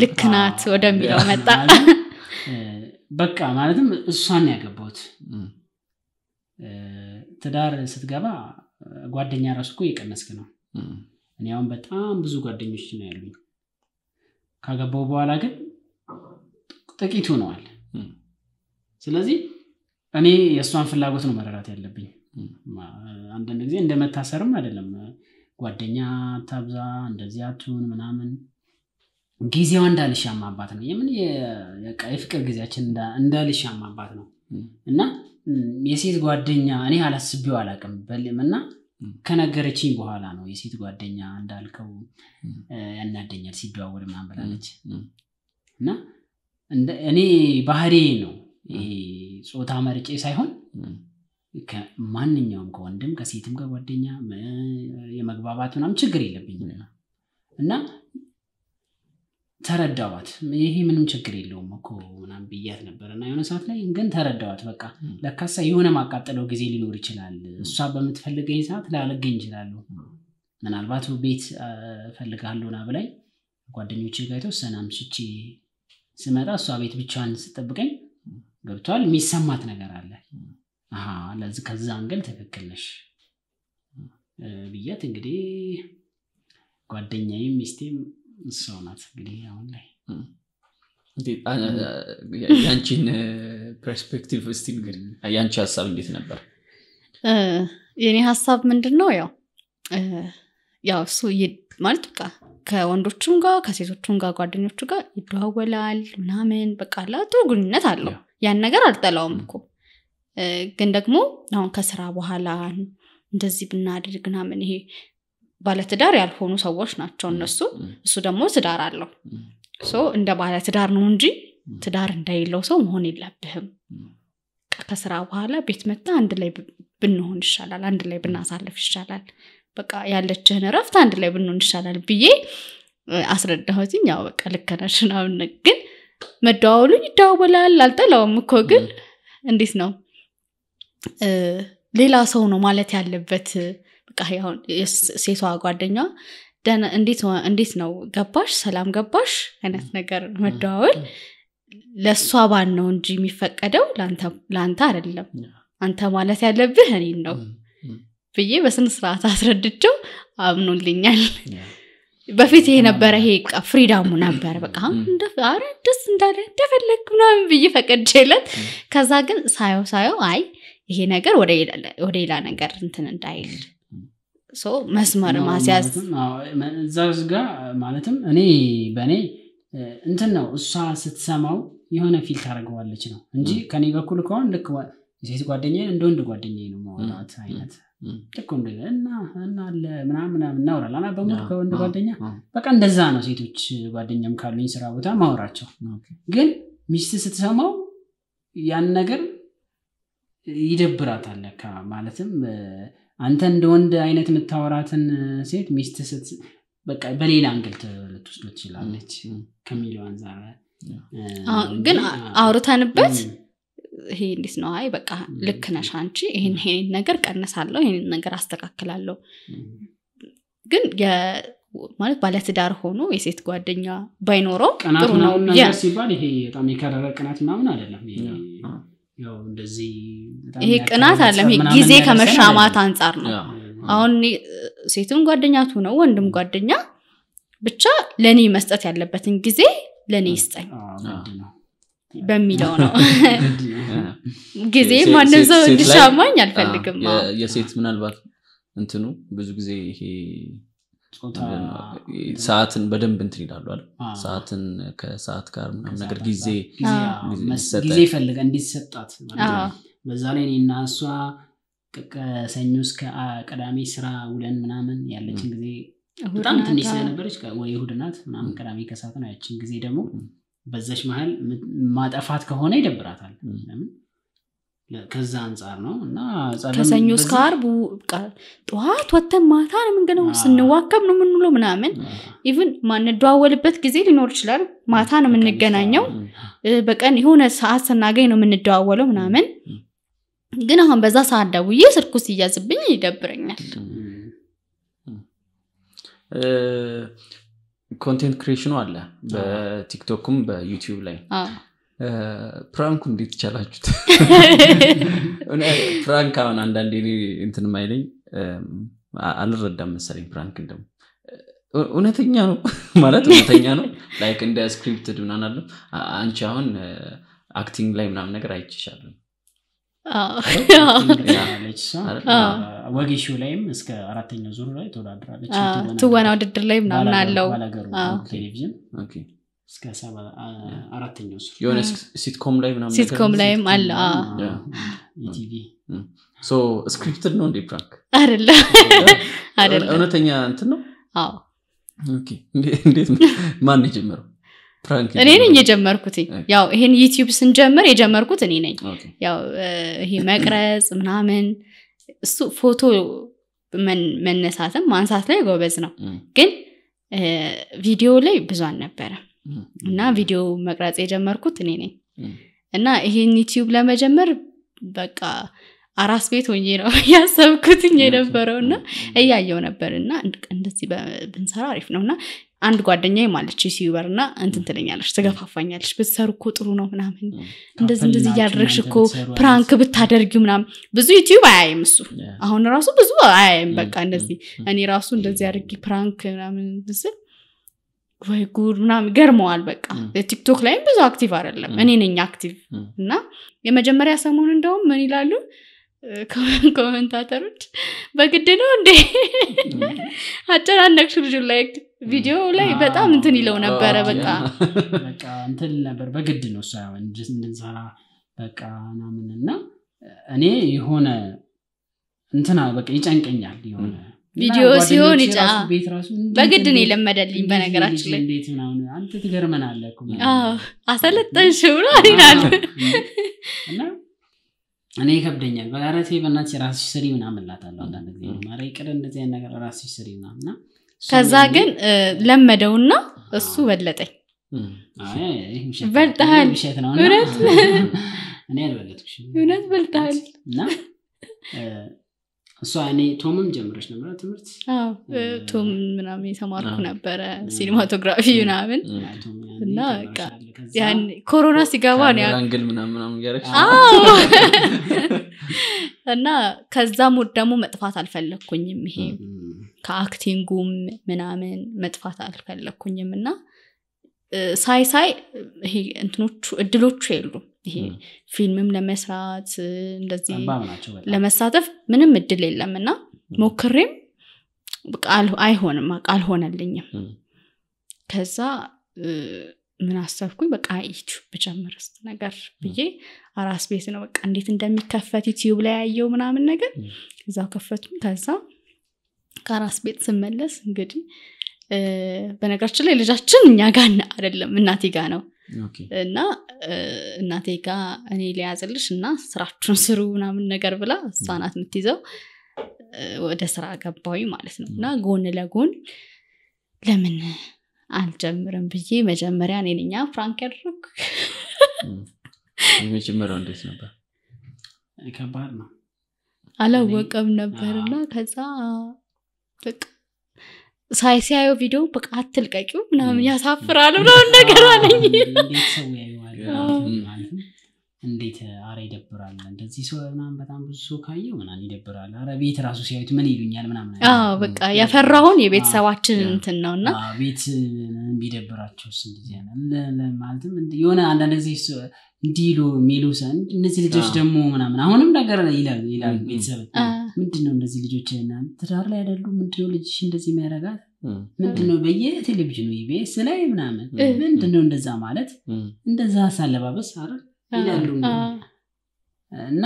ልክ ናት ወደሚለው መጣ በቃ ማለትም እሷን ያገባት ትዳር ስትገባ ጓደኛ ራሱ እኮ እየቀነስክ ነው እኔ አሁን በጣም ብዙ ጓደኞች ነው ያሉኝ ካገባው በኋላ ግን ጥቂት ነዋል ስለዚህ እኔ የእሷን ፍላጎት ነው መረዳት ያለብኝ አንዳንድ ጊዜ እንደመታሰርም አይደለም ጓደኛ ታብዛ እንደዚህ ምናምን ጊዜዋ እንዳልሻማባት ነው። የምን የፍቅር ጊዜያችን እንዳልሻማባት ነው እና የሴት ጓደኛ እኔ አላስቢው አላቅም በልም እና ከነገረችኝ በኋላ ነው የሴት ጓደኛ እንዳልከው ያናደኛል ሲደዋወድ ምናምን ብላለች እና እኔ ባህሪ ነው ጾታ መርጬ ሳይሆን ማንኛውም ከወንድም ከሴትም ከጓደኛ የመግባባት ምናም ችግር የለብኝ እና ተረዳዋት። ይሄ ምንም ችግር የለውም እኮ ምናምን ብያት ነበር እና የሆነ ሰዓት ላይ ግን ተረዳዋት። በቃ ለካሳ የሆነ ማቃጠለው ጊዜ ሊኖር ይችላል። እሷ በምትፈልገኝ ሰዓት ላልገኝ ይችላሉ ምናልባት ቤት ፈልጋለሁ ና ብላኝ ጓደኞቼ ጋር የተወሰነ አምሽቼ ስመጣ እሷ ቤት ብቻዋን ስጠብቀኝ ገብቷል የሚሰማት ነገር አለ። ለዚ ከዛ አንገል ትክክል ነሽ ብያት እንግዲህ ጓደኛዬም ሚስቴም እሷው ናት እንግዲህ አሁን ላይ ያንቺን ፐርስፔክቲቭ እስቲ ንገሪኝ ያንቺ ሀሳብ እንዴት ነበር የኔ ሀሳብ ምንድን ነው ያው ያው እሱ ማለት በቃ ከወንዶቹም ጋር ከሴቶቹም ጋር ጓደኞቹ ጋር ይደዋወላል ምናምን በቃ ጥሩ ግንኙነት አለው ያን ነገር አልጠላውም እኮ ግን ደግሞ አሁን ከስራ በኋላ እንደዚህ ብናድርግ ምናምን ይሄ ባለትዳር ያልሆኑ ሰዎች ናቸው እነሱ እሱ ደግሞ ትዳር አለው እንደ ባለትዳር ነው እንጂ ትዳር እንደሌለው ሰው መሆን የለብህም ከስራ በኋላ ቤት መታ አንድ ላይ ብንሆን ይሻላል አንድ ላይ ብናሳልፍ ይሻላል በቃ ያለችህን እረፍት አንድ ላይ ብንሆን ይሻላል ብዬ አስረዳሁትኝ ያው በቃ ልከነሽ ግን መደዋወሉን ይደዋወላል አልጠላውም እኮ ግን እንዴት ነው ሌላ ሰው ነው ማለት ያለበት በቃ ሁን ሴቷ ጓደኛ እንዴት ነው ገባሽ ሰላም ገባሽ አይነት ነገር መደዋወል ለእሷ ባን ነው እንጂ የሚፈቀደው ለአንተ አይደለም አንተ ማለት ያለብህ እኔን ነው ብዬ በስነ ስርዓት አስረድቸው አምኖልኛል በፊት ይሄ ነበረ ይሄ ፍሪዳሙ ነበር በቃ አረ ደስ እንዳለ እንደፈለግ ምናምን ብዬ ፈቀድችለት ከዛ ግን ሳየው ሳየው አይ ይሄ ነገር ወደ ሌላ ነገር እንትን እንዳይል ሰው መስመር ማስያዝ እዛዝ ማለትም እኔ በእኔ እንትን ነው እሷ ስትሰማው የሆነ ፊል ታደርገዋለች ነው እንጂ ከኔ በኩል ከሆን ልክ ሴት ጓደኛ እንደ ወንድ ጓደኛ ነው ማውራት አይነት ልክ ወንድ እና አለ ምናምን ምናምን እናውራል ከወንድ ጓደኛ በቃ እንደዛ ነው ሴቶች ጓደኛም ካሉኝ ስራ ቦታ ማውራቸው ግን ሚስት ስትሰማው ያን ነገር ይደብራታል ለካ ማለትም አንተ እንደ ወንድ አይነት የምታወራትን ሴት ሚስት በቃ በሌላ አንግል ልትወስዶ ትችላለች ከሚለው አንጻር ግን አውርተንበት ይሄ እንዴት ነው አይ በቃ ልክ ነሽ አንቺ ይህን ይህን ነገር ቀንሳለሁ ይህን ነገር አስተካክላለሁ ግን ማለት ባለትዳር ሆኖ የሴት ጓደኛ ባይኖረው ጥሩ ነው ሲባል ይሄ በጣም የከረረ ቅናት ምናምን አይደለም ይሄ ቅናት አለም ጊዜ ከመሻማት አንጻር ነው አሁን ሴትም ጓደኛቱ ነው ወንድም ጓደኛ ብቻ ለእኔ መስጠት ያለበትን ጊዜ ለእኔ ይስጠኝ በሚለው ነው ጊዜ ማንም ሰው እንድሻማኝ አልፈልግም የሴት ምናልባት እንትኑ ብዙ ጊዜ ይሄ ሰዓትን በደንብ እንትን ይላሉ አይደል ሰዓትን ከሰዓት ጋር ምናምን ነገር ጊዜ ጊዜ ይፈልገ እንዲሰጣት በዛ ላይ እኔና እሷ ሰኞ እስከ ቀዳሜ ስራ ውለን ምናምን ያለችን ጊዜ በጣም ትንሽ ስለነበረች ወይ እሁድ ምናምን ቀዳሜ ከሰዓት ነው ያችን ጊዜ ደግሞ በዛች መሀል ማጠፋት ከሆነ ይደብራታል ለምን ከዛ አንጻር ነው እና ከሰኞ እስከ አርብ ጠዋት ወተን ማታ ነው የምንገነው ስንዋከብ ነው የምንውለው ምናምን ኢቭን ማንደዋወልበት ጊዜ ሊኖር ይችላል ማታ ነው የምንገናኘው በቀን የሆነ ሰዓት ስናገኝ ነው የምንደዋወለው ምናምን ግን አሁን በዛ ሰዓት ደውዬ ስልኩ ሲያዝብኝ ይደብረኛል ኮንቴንት ክሬሽኑ አለ በቲክቶክም በዩቲዩብ ላይ ፕራንኩ እንዴት ይቻላችሁት ፕራንክ አሁን አንዳንዴ እንትን ማይለኝ አልረዳም መሰለኝ ፕራንክ እንደውም እውነተኛ ነው ማለት እውነተኛ ነው ላይክ እንደ ስክሪፕት ምናምን አለ አንቺ አሁን አክቲንግ ላይ ምናምን ነገር አይችሻለሁ ወጌሾ ላይም እስከ አራተኛው ዙሩ ላይ ተወዳድራለች ትወና ውድድር ላይ ምናምን አለው ቴሌቪዥን እስከ አራተኛው ሱር የሆነ ሲትኮም ላይ ምናምን ሲትኮም ላይም አለ ኢቲቪ ስክሪፕትድ ነው እንዴ ፕራንክ አይደለ እውነተኛ እንትን ነው እንዴት ማን የጀመረው እኔ ነኝ የጀመርኩት ያው ይሄን ዩቲዩብ ስንጀምር የጀመርኩት እኔ ነኝ ያው ይሄ መቅረጽ ምናምን እሱ ፎቶ መነሳትም ማንሳት ላይ ጎበዝ ነው ግን ቪዲዮ ላይ ብዙ አልነበረም እና ቪዲዮ መቅረጽ የጀመርኩት እኔ ነኝ እና ይሄን ዩቲዩብ ለመጀመር በቃ አራስ ቤት ሆኜ ነው ያሰብኩትኝ የነበረው እና እያየው ነበር እና እንደዚህ ብንሰራ አሪፍ ነው እና አንድ ጓደኛ ማለች ሲበር እና እንትን ትለኛለች ትገፋፋኛለች ብትሰሩ እኮ ጥሩ ነው ምናምን እንደዚህ እንደዚህ እያደረግሽ እኮ ፕራንክ ብታደርጊው ምናምን ብዙ ዩቲዩብ አያይም እሱ አሁን ራሱ ብዙ አያይም በቃ እንደዚህ እኔ ራሱ እንደዚህ አድርጊ ፕራንክ ምናምን ስል ወይ ጉድ ምናምን ገርመዋል። በቃ ቲክቶክ ላይም ብዙ አክቲቭ አይደለም፣ እኔ ነኝ አክቲቭ እና የመጀመሪያ ሰሞን እንደውም ምን ይላሉ ኮመንታተሮች በግድ ነው እንዴ አጨናነቅሽ ልጁ ላይ ቪዲዮ ላይ በጣም እንትን ይለው ነበረ በቃ እንትን ነበር በግድ ነው እንድንሰራ በቃ ምናምን እና እኔ የሆነ እንትና በቃ ይጨንቀኛል የሆነ ቪዲዮ ሲሆን ይጫ በግድ ነው የለመደልኝ በነገራችን ላይ እኔ ይከብደኛል ስሪ ምናምን ላታለሁ አንዳንድ ጊዜ ይቅር እንደዚህ ነገር ራስሽ ስሪ ምናምና ከዛ ግን ለመደውና እሱ በለጠኝ በልጠሃል ነው እውነት በልጠሃል እና እሷ እኔ ቶምም ጀምረች ነበረ ትምህርት ቶም ምናምን የተማርኩ ነበረ ሲኒማቶግራፊ ምናምን እና ኮሮና ሲገባ እና ከዛ ሙድ ደግሞ መጥፋት አልፈለግኩኝም ይሄ ከአክቲንጉም ምናምን መጥፋት አልፈለግኩኝም እና ሳይ ሳይ ይሄ እንትኖቹ እድሎቹ የሉም ይሄ ፊልምም ለመስራት እንደዚህ ለመሳተፍ ምንም እድል የለም እና ሞክሬም አይሆንም አልሆነልኝም ከዛ ምን አሰብኩኝ በቃ ዩቲዩብ ብጀምርስ ነገር ብዬ አራስ ቤት ነው በቃ እንዴት እንደሚከፈት ዩቲዩብ ላይ ያየው ምናምን ነገር እዛው ከፈቱ ከዛ ከአራስ ቤት ስመለስ እንግዲህ በነገራችን ላይ ልጃችን እኛ ጋ አይደለም እናቴ ጋ ነው እና እናቴ ጋ እኔ ሊያዝልሽ እና ስራችን ስሩ ምናምን ነገር ብላ እሷናት የምትይዘው ወደ ስራ ገባዊ ማለት ነው እና ጎን ለጎን ለምን አልጀምርም ብዬ መጀመሪያ ኔንኛ ፍራንክ ያደረኩ የመጀመሪያው እንዴት ነበር ከባድ ነው አላወቀም ነበርና ከዛ በቃ ሳይ ሲያየው ቪዲዮ በቃ አትልቀቂው ምናምን ያሳፍራል ምናምን ነገር አለኝ እንዴት አረ ይደብራል እንደዚህ ሰው ምናምን በጣም ብዙ ሰው ካየ ምናምን ይደብራል አረ ቤት ራሱ ሲያዩት ምን ይሉኛል ምናምን በቃ ያፈራሁን የቤተሰባችን እንትን ነው እና ቤት ቢደብራቸው ማለትም የሆነ አንዳንድ ጊዜ እንዲሉ የሚሉ እነዚህ ልጆች ደግሞ ምናምን አሁንም ነገር ይላል ቤተሰብ ምንድን ነው እንደዚህ ልጆች ና ትዳር ላይ አይደሉ ምንድን ነው ልጅሽ እንደዚህ የሚያረጋት ምንድን ነው ቴሌቪዥኑ ቤስ ላይ ምናምን ምንድን ነው እንደዛ ማለት እንደዛ ሳለባበስ አረ ይላሉ እና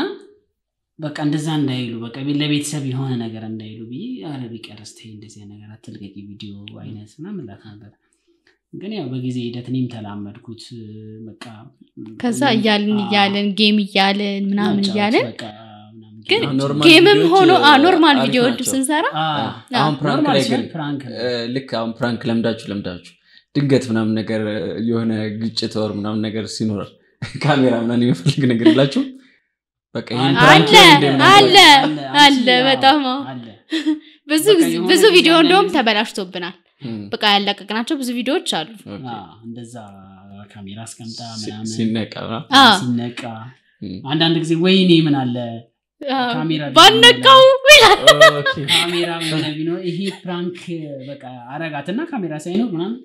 በቃ እንደዛ እንዳይሉ በቃ ለቤተሰብ የሆነ ነገር እንዳይሉ ብዬ አረ ቀርስተ እንደዚህ ነገር አትልቀቂ ቪዲዮ አይነት ና ምላት ነበር ግን ያው በጊዜ ሂደት እኔም ተላመድኩት በቃ ከዛ እያልን እያልን ጌም እያልን ምናምን እያልን ግን ጌምም ሆኖ ኖርማል ቪዲዮ ቪዲዮዎች ስንሰራ አሁን ፕራንክ ላይ ግን ልክ አሁን ፕራንክ ለምዳችሁ ለምዳችሁ ድንገት ምናምን ነገር የሆነ ግጭት ወር ምናምን ነገር ሲኖር ካሜራ ምናን የሚፈልግ ነገር የላችሁም አለ አለ በጣም ብዙ ቪዲዮ እንደውም ተበላሽቶብናል በቃ ያለቀቅናቸው ብዙ ቪዲዮዎች አሉ እንደዛ ካሜራ አስቀምጣ ሲነቃ አንዳንድ ጊዜ ወይኔ ምን አለ ባነቃው ካሜራ ይሄ ፕራንክ በቃ አረጋት እና ካሜራ ሳይኖር ምናምን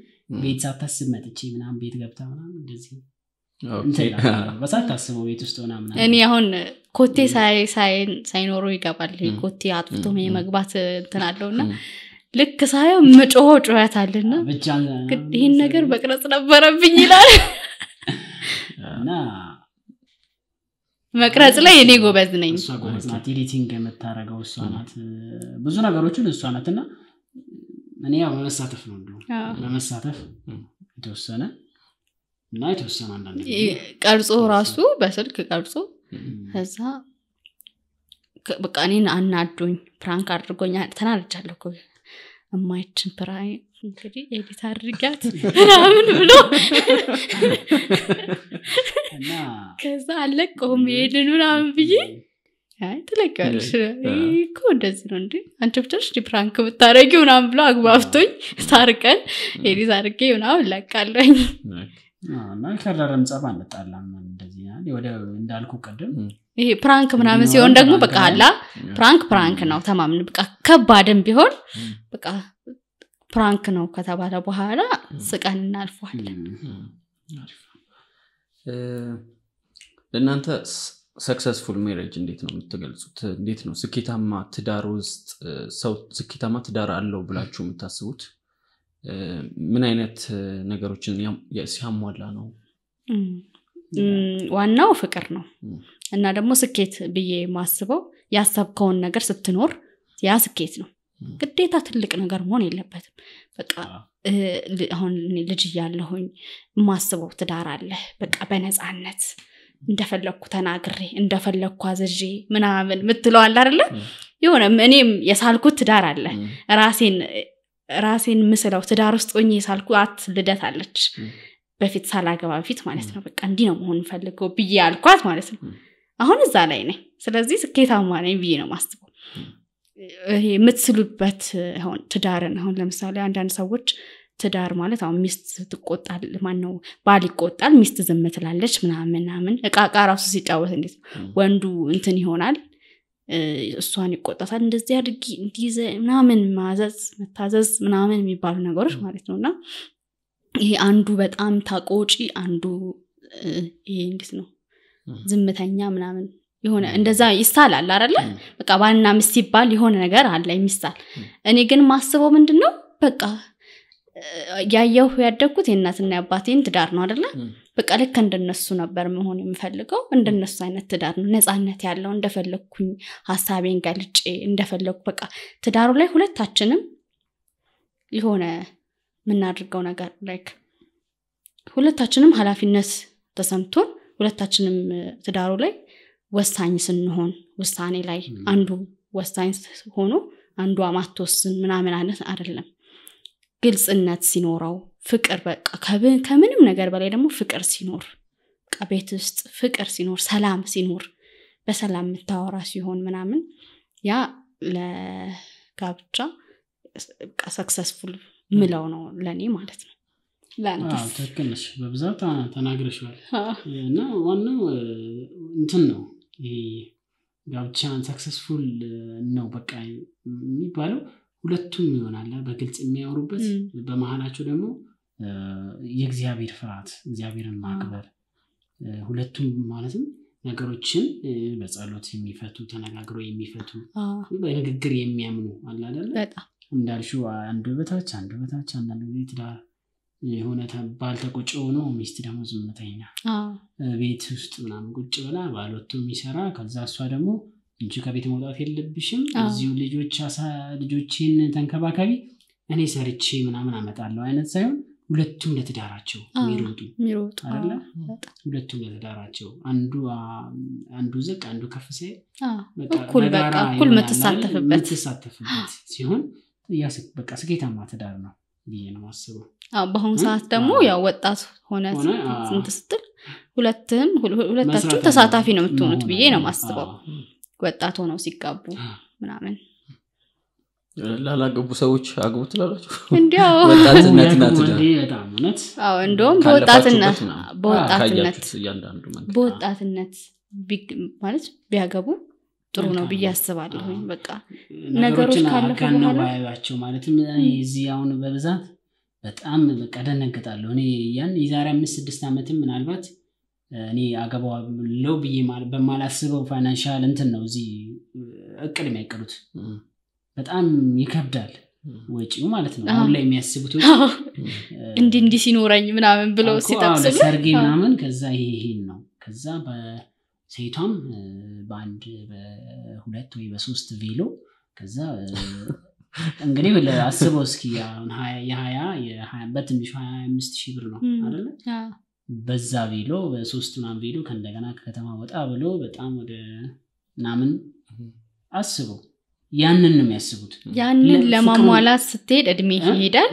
ቤት ሳታስብ መጥቼ ምናምን ቤት ገብታ ምናምን እንደዚህ በሳታስበው ቤት ውስጥ ሆና እኔ አሁን ኮቴ ሳይኖሩ ይገባል ኮቴ አጥፍቶ መግባት እንትናለው እና ልክ ሳየው መጮሆ ጩኸት አለና ይህን ነገር በቅረጽ ነበረብኝ ይላል እና መቅረጽ ላይ እኔ ጎበዝ ነኝ እሷ ጎበዝ ናት ኤዲቲንግ የምታደረገው እሷ ናት ብዙ ነገሮችን እሷ ናት እና እኔ ያው በመሳተፍ ነው እንዲሁ በመሳተፍ የተወሰነ እና የተወሰነ አንዳንድ ቀርጾ ራሱ በስልክ ቀርጾ ከዛ በቃ እኔን አናዶኝ ፕራንክ አድርጎኛ ተናርጃለሁ እማይችን እንግዲህ ኤዲት አድርጋት ምናምን ብሎ ከዛ አለቀውም ይሄንን ምናምን ብዬ ትለቀዋለሽ እኮ እንደዚህ ነው እንዲ አንቺ ብቻች ዲፕራንክ ብታረጊ ምናምን ብሎ አግባብቶኝ ሳርቀን ኤዲት አድርጌ ምናምን ለቃለኝ እና ከረረም ጸብ አንጣላም እንደዚህ ወደ እንዳልኩ ቅድም ይሄ ፕራንክ ምናምን ሲሆን ደግሞ በቃ አላ ፕራንክ ፕራንክ ነው ተማምን በቃ ከባድም ቢሆን በቃ ፕራንክ ነው ከተባለ በኋላ ስቀን እናልፈዋለን ለእናንተ ሰክሰስፉል ሜሬጅ እንዴት ነው የምትገልጹት እንዴት ነው ስኬታማ ትዳር ውስጥ ሰው ስኬታማ ትዳር አለው ብላችሁ የምታስቡት ምን አይነት ነገሮችን ሲያሟላ ነው ዋናው ፍቅር ነው እና ደግሞ ስኬት ብዬ ማስበው ያሰብከውን ነገር ስትኖር ያ ስኬት ነው ግዴታ ትልቅ ነገር መሆን የለበትም። በቃ አሁን ልጅ እያለሁኝ የማስበው ትዳር አለ። በቃ በነፃነት እንደፈለግኩ ተናግሬ እንደፈለግኩ አዘዤ ምናምን ምትለዋል አይደለ? የሆነ እኔም የሳልኩት ትዳር አለ። ራሴን ራሴን ምስለው ትዳር ውስጥ የሳልኩ አት ልደት አለች። በፊት ሳላገባ በፊት ማለት ነው። በቃ እንዲህ ነው መሆን ፈልገው ብዬ ያልኳት ማለት ነው። አሁን እዛ ላይ ነኝ። ስለዚህ ስኬታማ ነኝ ብዬ ነው ማስበው። ይሄ የምትስሉበት ሆን ትዳርን አሁን ለምሳሌ አንዳንድ ሰዎች ትዳር ማለት አሁን ሚስት ትቆጣል፣ ማን ነው ባል ይቆጣል፣ ሚስት ዝም ትላለች ምናምን ምናምን። እቃቃ ራሱ ሲጫወት እንዴት ነው ወንዱ እንትን ይሆናል፣ እሷን ይቆጣታል። እንደዚህ አድርጊ እንዲዘ ምናምን ማዘዝ መታዘዝ ምናምን የሚባሉ ነገሮች ማለት ነው። እና ይሄ አንዱ በጣም ታቆጪ፣ አንዱ ይሄ እንዴት ነው ዝምተኛ ምናምን የሆነ እንደዛ ይሳላል አለ በቃ ባልና ሚስት ሲባል የሆነ ነገር አለ የሚሳል እኔ ግን ማስበው ምንድን ነው በቃ ያየሁ ያደግኩት የእናትና የአባቴን ትዳር ነው አደለ በቃ ልክ እንደነሱ ነበር መሆን የምፈልገው እንደነሱ አይነት ትዳር ነው ነፃነት ያለው እንደፈለግኩኝ ሀሳቤን ገልጬ እንደፈለግኩ በቃ ትዳሩ ላይ ሁለታችንም የሆነ የምናደርገው ነገር ላይክ ሁለታችንም ሀላፊነት ተሰምቶን ሁለታችንም ትዳሩ ላይ ወሳኝ ስንሆን ውሳኔ ላይ አንዱ ወሳኝ ሆኖ አንዷ ማቶስን ምናምን አይነት አይደለም ግልጽነት ሲኖረው ፍቅር በቃ ከምንም ነገር በላይ ደግሞ ፍቅር ሲኖር ቤት ውስጥ ፍቅር ሲኖር ሰላም ሲኖር በሰላም የምታወራ ሲሆን ምናምን ያ ለጋብቻ ሰክሰስፉል ምለው ነው ለእኔ ማለት ነው ትክክል በብዛት ተናግረሻል እና ዋናው እንትን ነው ይሄ ጋብቻን ሰክሰስፉል ነው በቃ የሚባለው ሁለቱም ይሆናል በግልጽ የሚያወሩበት በመሀላቸው ደግሞ የእግዚአብሔር ፍርሃት እግዚአብሔርን ማክበር ሁለቱም ማለትም ነገሮችን በጸሎት የሚፈቱ ተነጋግሮ የሚፈቱ በንግግር የሚያምኑ አላደለ እንዳልሹ አንዱ በታች አንዱ በታች አንዳንድ ጊዜ ትዳር የሆነ ባልተቆጨ ሆኖ ሚስት ደግሞ ዝምተኛ ቤት ውስጥ ምናምን ቁጭ ብላ ባሎቶ የሚሰራ ከዛ እሷ ደግሞ እንጂ ከቤት መውጣት የለብሽም እዚሁ ልጆች ልጆችን ተንከባከቢ እኔ ሰርቼ ምናምን አመጣለሁ አይነት ሳይሆን ሁለቱም ለትዳራቸው የሚሮጡ አለ ሁለቱም ለትዳራቸው አንዱ አንዱ ዝቅ አንዱ ከፍ ሲል ሲሆን በቃ ስኬታማ ትዳር ነው ብዬ ነው ማስበው በአሁኑ ሰዓት ደግሞ ያው ወጣት ሆነ ስንት ስትል ሁለትም ሁለታችሁም ተሳታፊ ነው የምትሆኑት ብዬ ነው ማስበው ወጣት ሆነው ሲጋቡ ምናምን ላላገቡ ሰዎች አግቡ ትላላችሁ እንዲያውእንዲሁም በወጣትነት ማለት ቢያገቡ ጥሩ ነው ብዬ አስባለሁ በቃ ነገሮች ካለፈ ማለትም እዚህ አሁን በብዛት በጣም በቃ ደነግጣለሁ። እኔ ያን የዛሬ አምስት ስድስት ዓመትም ምናልባት እኔ ለው ብዬ በማላስበው ፋይናንሻል እንትን ነው እዚህ እቅድ የሚያቅዱት። በጣም ይከብዳል ወጪው ማለት ነው። አሁን ላይ የሚያስቡት ወጪ እንዲ ሲኖረኝ ምናምን ብለው ሲጠቅሱ ሰርጌ ምናምን፣ ከዛ ይሄ ይሄን ነው ከዛ ሴቷም በአንድ በሁለት ወይ በሶስት ቬሎ ከዛ እንግዲህ አስበው እስኪ የሀያ በትንሹ ሀያ አምስት ሺህ ብር ነው አይደለ በዛ ቪሎ በሶስት ናም ቪሎ ከእንደገና ከከተማ ወጣ ብሎ በጣም ወደ ናምን አስበው ያንን ነው የሚያስቡት ያንን ለማሟላት ስትሄድ እድሜ ይሄዳል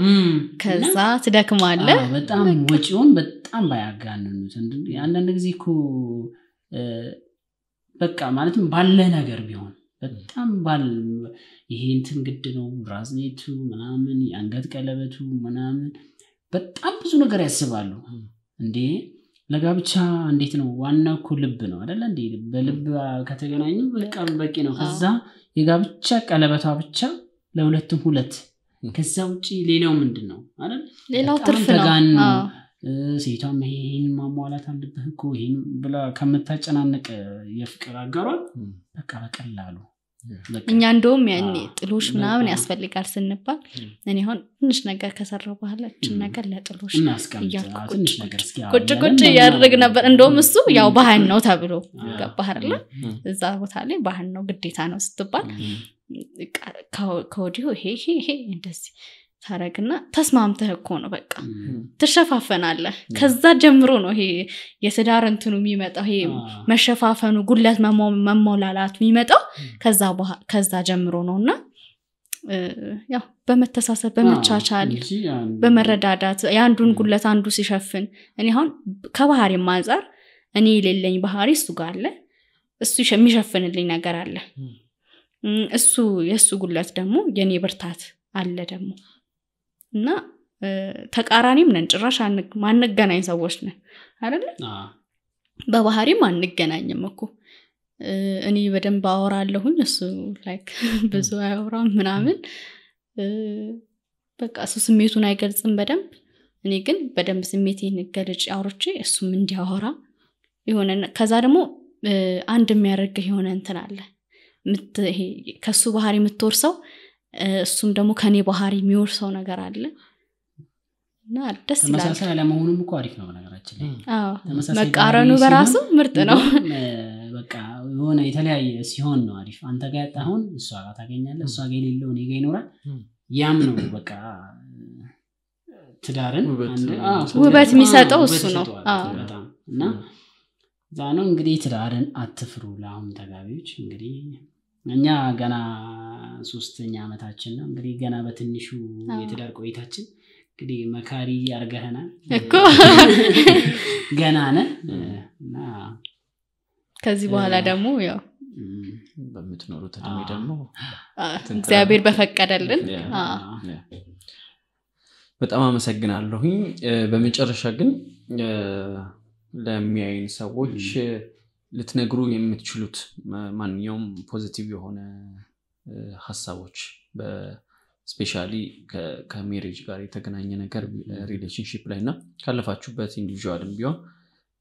ከዛ ትደክማለ በጣም ወጪውን በጣም ባያጋንኑት አንዳንድ ጊዜ እኮ በቃ ማለትም ባለ ነገር ቢሆን በጣም ይሄ እንትን ግድ ነው ብራዝኔቱ ምናምን የአንገት ቀለበቱ ምናምን በጣም ብዙ ነገር ያስባሉ እንዴ ለጋብቻ እንዴት ነው ዋና እኮ ልብ ነው አደለ እንዴ በልብ ከተገናኙ ቃሉ በቂ ነው ከዛ የጋብቻ ቀለበቷ ብቻ ለሁለቱም ሁለት ከዛ ውጭ ሌላው ምንድን ነው ሌላው ትርፍ ተጋኑ ሴቷም ይሄን ማሟላት አለብህ እኮ ይሄን ብላ ከምታጨናነቅ የፍቅር አገሯል በቃ በቀላሉ እኛ እንደውም ያኔ ጥሎሽ ምናምን ያስፈልጋል ስንባል እኔ አሁን ትንሽ ነገር ከሰራው በኋላ እችን ነገር ለጥሎሽ እያልኩቁጭ ቁጭ እያደረግ ነበር እንደውም እሱ ያው ባህል ነው ተብሎ ገባህርለ እዛ ቦታ ላይ ባህል ነው ግዴታ ነው ስትባል ከወዲሁ ይሄ ይሄ ይሄ እንደዚህ ታረግና ተስማምተህ እኮ ነው በቃ ትሸፋፈናለ ከዛ ጀምሮ ነው ይሄ የስዳር እንትኑ የሚመጣው ይሄ መሸፋፈኑ ጉለት መሞላላቱ የሚመጣው ከዛ ጀምሮ ነው እና ያው በመተሳሰብ በመቻቻል በመረዳዳት የአንዱን ጉለት አንዱ ሲሸፍን እኔ አሁን ከባህሪም አንጻር እኔ የሌለኝ ባህሪ እሱ ጋር አለ እሱ የሚሸፍንልኝ ነገር አለ እሱ የእሱ ጉለት ደግሞ የእኔ ብርታት አለ ደግሞ እና ተቃራኒም ነን ጭራሽ ማንገናኝ ሰዎች ነን አይደለ በባህሪም አንገናኝም እኮ እኔ በደንብ አወራለሁኝ እሱ ብዙ አያወራም ምናምን በቃ እሱ ስሜቱን አይገልጽም በደንብ እኔ ግን በደንብ ስሜት ገለጭ አውርቼ እሱም እንዲያወራ የሆነ ከዛ ደግሞ አንድ የሚያደርግህ የሆነ እንትን አለ ከእሱ ባህር የምትወርሰው እሱም ደግሞ ከኔ ባህር የሚወርሰው ነገር አለ እና ደስ ተመሳሳይ አለመሆኑም እኮ አሪፍ ነው ነገራችን መቃረኑ በራሱ ምርጥ ነው በቃ የሆነ የተለያየ ሲሆን ነው አሪፍ አንተ ጋ ያጣሁን እሷ ጋር ታገኛለ እሷ ጋ የሌለው እኔ ጋ ይኖራል ያም ነው በቃ ትዳርን ውበት የሚሰጠው እሱ ነው እና ዛ ነው እንግዲህ ትዳርን አትፍሩ ለአሁን ተጋቢዎች እንግዲህ እኛ ገና ሶስተኛ ዓመታችን ነው እንግዲህ ገና በትንሹ የትዳር ቆይታችን እንግዲህ መካሪ አርገህናል እኮ ገና ነ ከዚህ በኋላ ደግሞ ያው በምትኖሩት እድሜ ደግሞ እግዚአብሔር በፈቀደልን በጣም አመሰግናለሁኝ በመጨረሻ ግን ለሚያይን ሰዎች ልትነግሩ የምትችሉት ማንኛውም ፖዚቲቭ የሆነ ሀሳቦች ስፔሻሊ ከሜሬጅ ጋር የተገናኘ ነገር ሪሌሽንሽፕ ላይ እና ካለፋችሁበት ኢንዲቪዥዋልም ቢሆን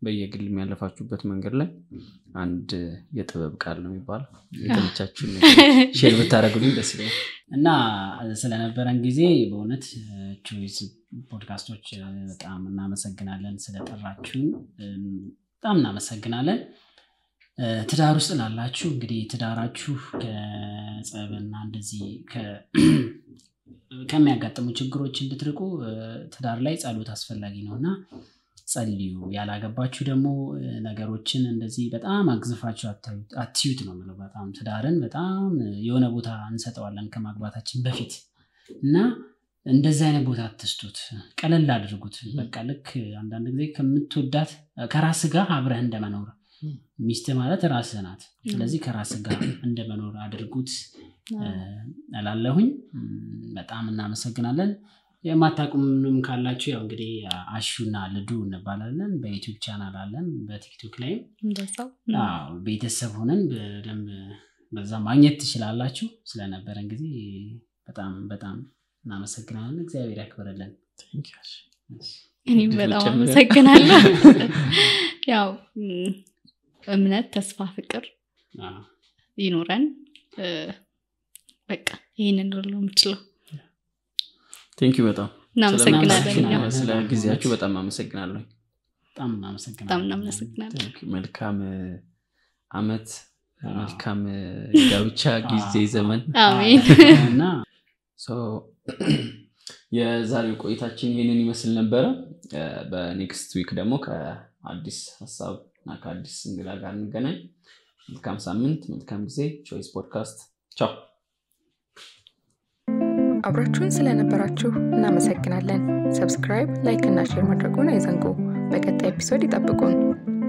በየግል የሚያለፋችሁበት መንገድ ላይ አንድ የጥበብ ቃል ነው የሚባለው የተመቻችሁን ሼር ብታደረጉልኝ ደስ እና ስለነበረን ጊዜ በእውነት ቾይስ ፖድካስቶች በጣም እናመሰግናለን ስለጠራችሁን በጣም እናመሰግናለን ትዳር ውስጥ ላላችሁ እንግዲህ ትዳራችሁ ከጸብና እንደዚህ ከሚያጋጥሙ ችግሮች እንድትርቁ ትዳር ላይ ጸሎት አስፈላጊ ነው እና ጸልዩ። ያላገባችሁ ደግሞ ነገሮችን እንደዚህ በጣም አግዝፋችሁ አትዩት ነው ምለው በጣም ትዳርን በጣም የሆነ ቦታ እንሰጠዋለን ከማግባታችን በፊት እና እንደዚህ አይነት ቦታ አትስጡት፣ ቀለል አድርጉት። በቃ ልክ አንዳንድ ጊዜ ከምትወዳት ከራስ ጋር አብረህ እንደመኖር ሚስት ማለት ራስ ናት። ስለዚህ ከራስ ጋር እንደመኖር አድርጉት እላለሁኝ። በጣም እናመሰግናለን። የማታቁምንም ካላችሁ ያው እንግዲህ አሹና ልዱ እንባላለን። በዩቱብ ቻናል አለን፣ በቲክቶክ ላይም ቤተሰብ ሆነን በደንብ በዛ ማግኘት ትችላላችሁ። ስለነበረን ጊዜ በጣም በጣም እናመሰግናለን። እግዚአብሔር ያክብርልን። እኔም በጣም አመሰግናለሁ። ያው እምነት፣ ተስፋ፣ ፍቅር ይኖረን። በቃ ይህንን ልለው የምችለው ቴንክ ዩ በጣም ስለ ጊዜያችሁ በጣም አመሰግናለሁ። በጣም እናመሰግናለን። መልካም አመት፣ መልካም ጋብቻ ጊዜ ዘመን እና የዛሬው ቆይታችን ይህንን ይመስል ነበረ። በኔክስት ዊክ ደግሞ ከአዲስ ሀሳብ እና ከአዲስ እንግዳ ጋር እንገናኝ። መልካም ሳምንት፣ መልካም ጊዜ። ቾይስ ፖድካስት። ቻው። አብራችሁን ስለነበራችሁ እናመሰግናለን። ሰብስክራይብ፣ ላይክ እና ሼር ማድረጉን አይዘንጉ። በቀጣይ ኤፒሶድ ይጠብቁን።